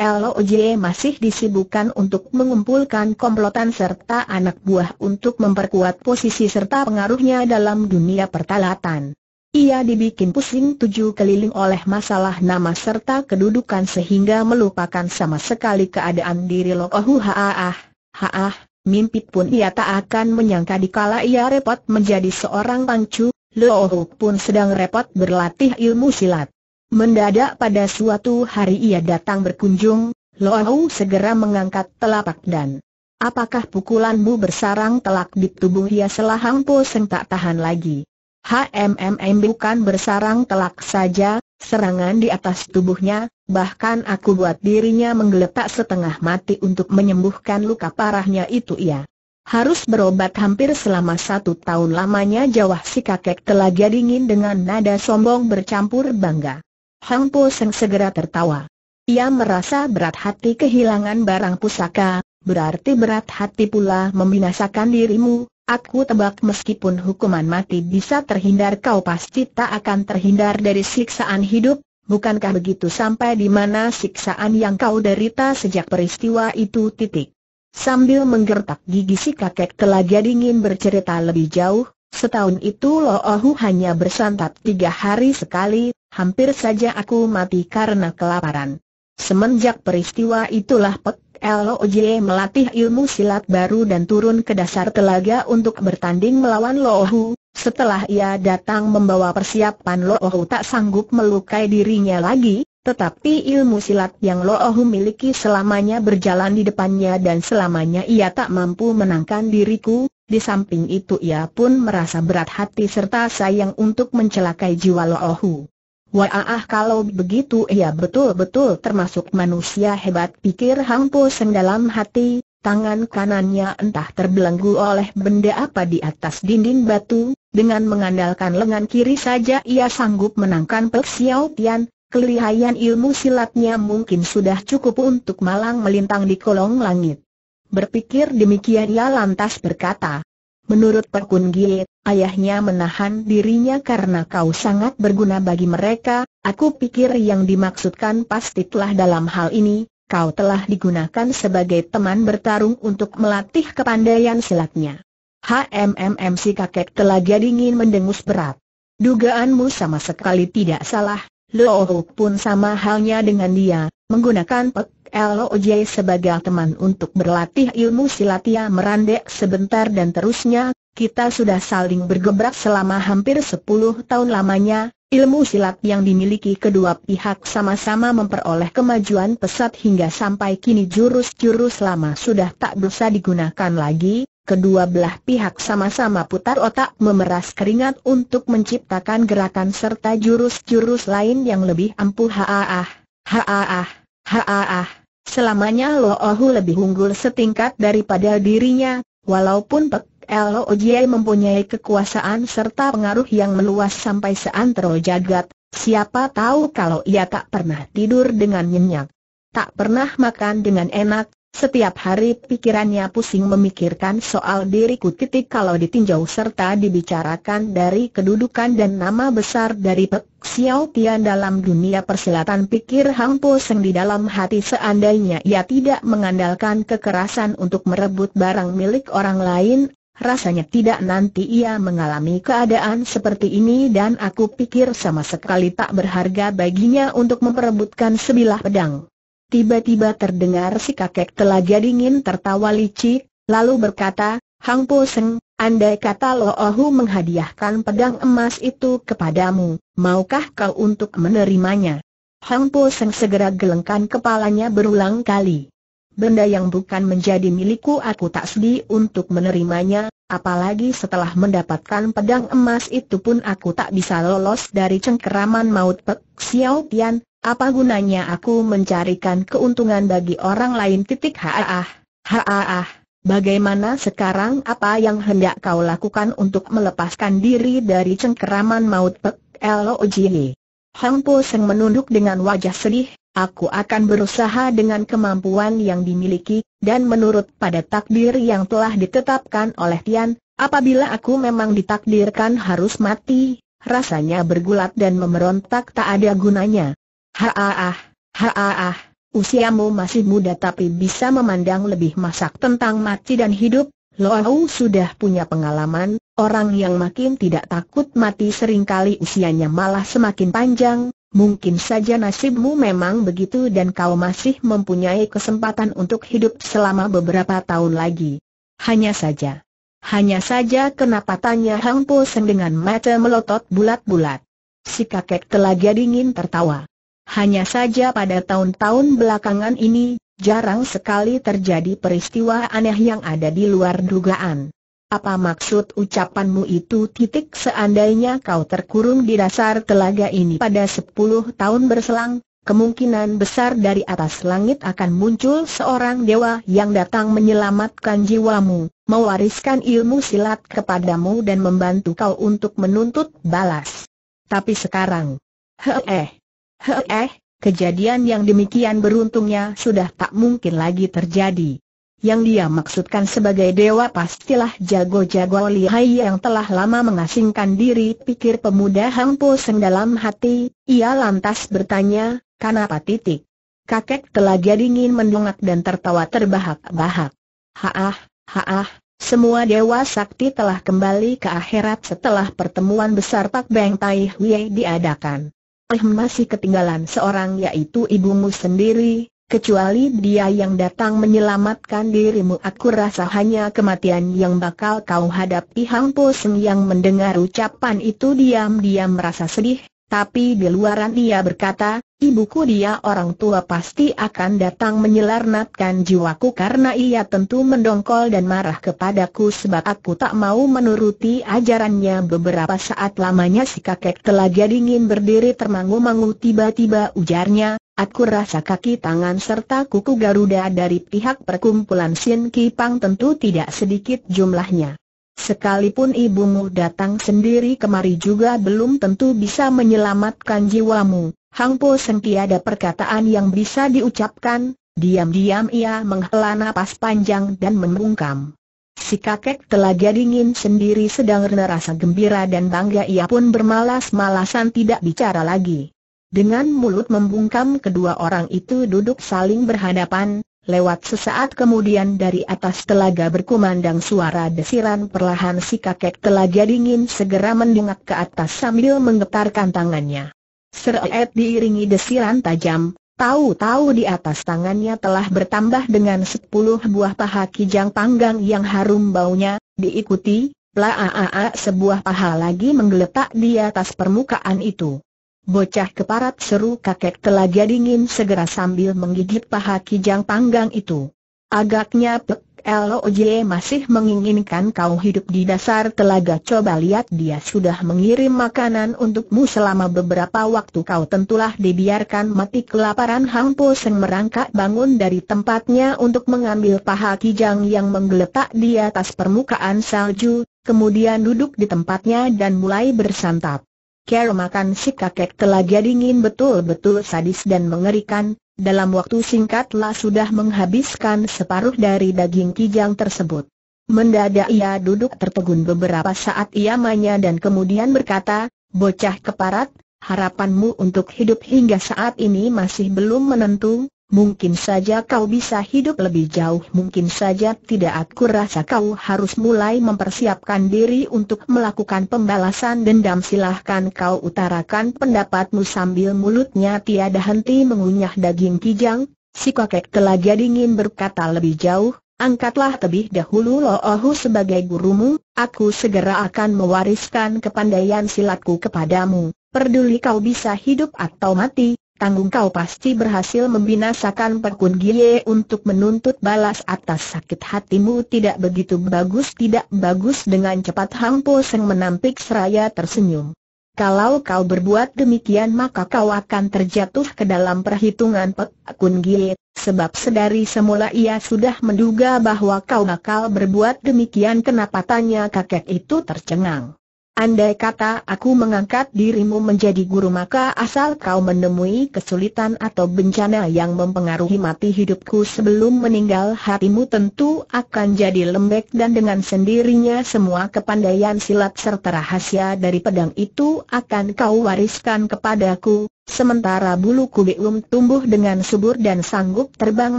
LOJ masih disibukkan untuk mengumpulkan komplotan serta anak buah untuk memperkuat posisi serta pengaruhnya dalam dunia pertalatan. Ia dibikin pusing tujuh keliling oleh masalah nama serta kedudukan sehingga melupakan sama sekali keadaan diri Lo Ohu Haah, Haah, mimpi pun ia tak akan menyangka dikala ia repot menjadi seorang pangcu, Lo Ohu pun sedang repot berlatih ilmu silat. Mendadak pada suatu hari ia datang berkunjung, Loau segera mengangkat telapak dan Apakah pukulanmu bersarang telak di tubuh ia selahang poseng tak tahan lagi? HMMM bukan bersarang telak saja, serangan di atas tubuhnya, bahkan aku buat dirinya menggeletak setengah mati untuk menyembuhkan luka parahnya itu ia. Harus berobat hampir selama satu tahun lamanya Jawah si kakek telaga dingin dengan nada sombong bercampur bangga. Hang Po Seng segera tertawa. Ia merasa berat hati kehilangan barang pusaka, berarti berat hati pula membinasakan dirimu, Aku tebak meskipun hukuman mati bisa terhindar kau pasti tak akan terhindar dari siksaan hidup, bukankah begitu sampai di mana siksaan yang kau derita sejak peristiwa itu titik. Sambil menggertak gigi si kakek telaga dingin bercerita lebih jauh, setahun itu Lo Ohu hanya bersantap tiga hari sekali, hampir saja aku mati karena kelaparan. Semenjak peristiwa itulah Pek LOJ melatih ilmu silat baru dan turun ke dasar telaga untuk bertanding melawan Lohu. Setelah ia datang membawa persiapan Lohu tak sanggup melukai dirinya lagi, tetapi ilmu silat yang Lohu miliki selamanya berjalan di depannya dan selamanya ia tak mampu menangkan diriku, di samping itu ia pun merasa berat hati serta sayang untuk mencelakai jiwa Lohu. Wah kalau begitu ia betul-betul termasuk manusia hebat pikir Hang Po Seng dalam hati, tangan kanannya entah terbelenggu oleh benda apa di atas dinding batu, dengan mengandalkan lengan kiri saja ia sanggup menangkan Pek Xiao Tian, kelihaian ilmu silatnya mungkin sudah cukup untuk malang melintang di kolong langit. Berpikir demikian ia lantas berkata, Menurut Pakun Gie, ayahnya menahan dirinya karena kau sangat berguna bagi mereka, aku pikir yang dimaksudkan pasti telah dalam hal ini, kau telah digunakan sebagai teman bertarung untuk melatih kepandaian silatnya. HMMM si kakek telah jadi ingin mendengus berat. Dugaanmu sama sekali tidak salah, Lo pun sama halnya dengan dia, Menggunakan Pek LOJ sebagai teman untuk berlatih ilmu silat ia ya, merandek sebentar dan terusnya, kita sudah saling bergebrak selama hampir 10 tahun lamanya, ilmu silat yang dimiliki kedua pihak sama-sama memperoleh kemajuan pesat hingga sampai kini jurus-jurus lama sudah tak bisa digunakan lagi, kedua belah pihak sama-sama putar otak memeras keringat untuk menciptakan gerakan serta jurus-jurus lain yang lebih ampuh haaah, haaah. Haa, selamanya Lo Ohu lebih unggul setingkat daripada dirinya, walaupun Pek Lojie mempunyai kekuasaan serta pengaruh yang meluas sampai seantero jagat, siapa tahu kalau ia tak pernah tidur dengan nyenyak, tak pernah makan dengan enak, setiap hari pikirannya pusing memikirkan soal diriku titik kalau ditinjau serta dibicarakan dari kedudukan dan nama besar dari Pek Xiao Tian dalam dunia persilatan pikir Hang Po Seng di dalam hati seandainya ia tidak mengandalkan kekerasan untuk merebut barang milik orang lain, rasanya tidak nanti ia mengalami keadaan seperti ini dan aku pikir sama sekali tak berharga baginya untuk memperebutkan sebilah pedang. Tiba-tiba terdengar si kakek telaga dingin tertawa licik, lalu berkata, Hang Po Seng, andai kata Lo Ohu menghadiahkan pedang emas itu kepadamu, maukah kau untuk menerimanya? Hang Po Seng segera gelengkan kepalanya berulang kali. Benda yang bukan menjadi milikku aku tak sedih untuk menerimanya, apalagi setelah mendapatkan pedang emas itu pun aku tak bisa lolos dari cengkeraman maut Pek Xiao Tian, apa gunanya aku mencarikan keuntungan bagi orang lain titik haah, haah, bagaimana sekarang apa yang hendak kau lakukan untuk melepaskan diri dari cengkeraman maut pek LOGI? Hang Po Seng menunduk dengan wajah sedih, aku akan berusaha dengan kemampuan yang dimiliki, dan menurut pada takdir yang telah ditetapkan oleh Tian, apabila aku memang ditakdirkan harus mati, rasanya bergulat dan memberontak tak ada gunanya. Haaah, haaah, usiamu masih muda tapi bisa memandang lebih masak tentang mati dan hidup, Loau sudah punya pengalaman, orang yang makin tidak takut mati seringkali usianya malah semakin panjang, mungkin saja nasibmu memang begitu dan kau masih mempunyai kesempatan untuk hidup selama beberapa tahun lagi. Hanya saja. Hanya saja kenapa tanya Hang Po Seng dengan mata melotot bulat-bulat. Si kakek telaga dingin tertawa. Hanya saja pada tahun-tahun belakangan ini, jarang sekali terjadi peristiwa aneh yang ada di luar dugaan. Apa maksud ucapanmu itu titik seandainya kau terkurung di dasar telaga ini pada 10 tahun berselang, kemungkinan besar dari atas langit akan muncul seorang dewa yang datang menyelamatkan jiwamu, mewariskan ilmu silat kepadamu dan membantu kau untuk menuntut balas. Tapi sekarang, heeh. Heh eh, kejadian yang demikian beruntungnya sudah tak mungkin lagi terjadi. Yang dia maksudkan sebagai dewa pastilah jago-jago lihai yang telah lama mengasingkan diri pikir pemuda Hang Po Seng dalam hati, ia lantas bertanya, kenapa titik? Kakek telaga dingin mendongak dan tertawa terbahak-bahak. Haah, haah, semua dewa sakti telah kembali ke akhirat setelah pertemuan besar Pak Beng Tai Hwee diadakan eh masih ketinggalan seorang yaitu ibumu sendiri, kecuali dia yang datang menyelamatkan dirimu aku rasa hanya kematian yang bakal kau hadapi Hang Po Seng yang mendengar ucapan itu diam-diam merasa sedih, tapi di luaran dia berkata, ibuku dia orang tua pasti akan datang menyelarnatkan jiwaku karena ia tentu mendongkol dan marah kepadaku sebab aku tak mau menuruti ajarannya beberapa saat lamanya si kakek telaga dingin berdiri termangu-mangu tiba-tiba ujarnya, aku rasa kaki tangan serta kuku Garuda dari pihak perkumpulan Sin Kipang tentu tidak sedikit jumlahnya. Sekalipun ibumu datang sendiri kemari juga belum tentu bisa menyelamatkan jiwamu. Hang Po ada perkataan yang bisa diucapkan, diam-diam ia menghela nafas panjang dan membungkam. Si kakek telaga dingin sendiri sedang rasa gembira dan bangga ia pun bermalas-malasan tidak bicara lagi. Dengan mulut membungkam kedua orang itu duduk saling berhadapan, lewat sesaat kemudian dari atas telaga berkumandang suara desiran perlahan si kakek telaga dingin segera mendengak ke atas sambil menggetarkan tangannya. Seret diiringi desiran tajam, tahu-tahu di atas tangannya telah bertambah dengan sepuluh buah paha kijang panggang yang harum baunya, diikuti, plaa-aa sebuah paha lagi menggeletak di atas permukaan itu. Bocah keparat seru kakek telaga dingin segera sambil menggigit paha kijang panggang itu. Agaknya pek LOJ masih menginginkan kau hidup di dasar telaga Coba lihat dia sudah mengirim makanan untukmu selama beberapa waktu Kau tentulah dibiarkan mati kelaparan Hang Po Seng merangkak bangun dari tempatnya untuk mengambil paha kijang yang menggeletak di atas permukaan salju Kemudian duduk di tempatnya dan mulai bersantap Kero makan si kakek telaga dingin betul-betul sadis dan mengerikan dalam waktu singkatlah sudah menghabiskan separuh dari daging kijang tersebut. Mendadak ia duduk tertegun beberapa saat ia iamanya dan kemudian berkata, Bocah keparat, harapanmu untuk hidup hingga saat ini masih belum menentu, Mungkin saja kau bisa hidup lebih jauh Mungkin saja tidak aku rasa kau harus mulai mempersiapkan diri untuk melakukan pembalasan dendam Silahkan kau utarakan pendapatmu sambil mulutnya tiada henti mengunyah daging kijang Si kakek telaga dingin berkata lebih jauh Angkatlah tebih dahulu Loohu sebagai gurumu Aku segera akan mewariskan kepandaian silatku kepadamu Perduli kau bisa hidup atau mati tanggung kau pasti berhasil membinasakan perkun Gie untuk menuntut balas atas sakit hatimu tidak begitu bagus tidak bagus dengan cepat Hang Po Seng menampik seraya tersenyum. Kalau kau berbuat demikian maka kau akan terjatuh ke dalam perhitungan perkun Gie, sebab sedari semula ia sudah menduga bahwa kau bakal berbuat demikian kenapa tanya kakek itu tercengang. Andai kata aku mengangkat dirimu menjadi guru maka asal kau menemui kesulitan atau bencana yang mempengaruhi mati hidupku sebelum meninggal hatimu tentu akan jadi lembek dan dengan sendirinya semua kepandaian silat serta rahasia dari pedang itu akan kau wariskan kepadaku, sementara bulu kubium tumbuh dengan subur dan sanggup terbang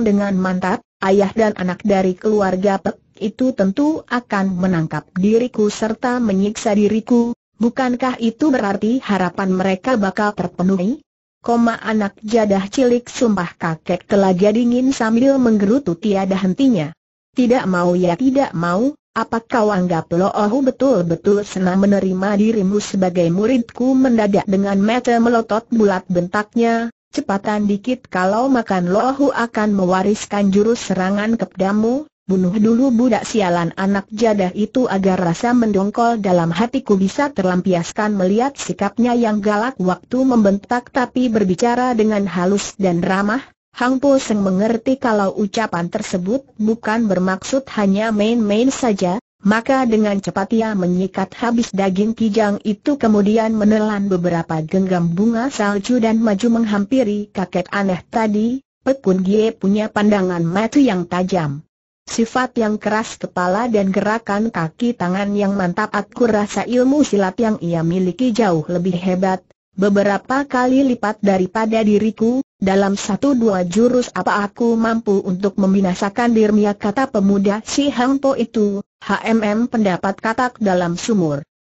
dengan mantap, ayah dan anak dari keluarga Pek itu tentu akan menangkap diriku serta menyiksa diriku, bukankah itu berarti harapan mereka bakal terpenuhi? Koma anak jadah cilik sumpah kakek telaga dingin sambil menggerutu tiada hentinya. Tidak mau ya tidak mau, Apakah kau anggap ohu betul-betul senang menerima dirimu sebagai muridku mendadak dengan mata melotot bulat bentaknya, Cepatan dikit kalau makan lohu akan mewariskan jurus serangan kepadamu, Bunuh dulu budak sialan anak jadah itu agar rasa mendongkol dalam hatiku bisa terlampiaskan melihat sikapnya yang galak waktu membentak tapi berbicara dengan halus dan ramah. Hang Po Seng mengerti kalau ucapan tersebut bukan bermaksud hanya main-main saja, maka dengan cepat ia menyikat habis daging kijang itu kemudian menelan beberapa genggam bunga salju dan maju menghampiri kakek aneh tadi, Pekun Gie punya pandangan mata yang tajam. Sifat yang keras kepala dan gerakan kaki tangan yang mantap aku rasa ilmu silat yang ia miliki jauh lebih hebat, beberapa kali lipat daripada diriku, dalam satu dua jurus apa aku mampu untuk membinasakan dirinya kata pemuda si Hang Po itu, HMM pendapat katak dalam sumur.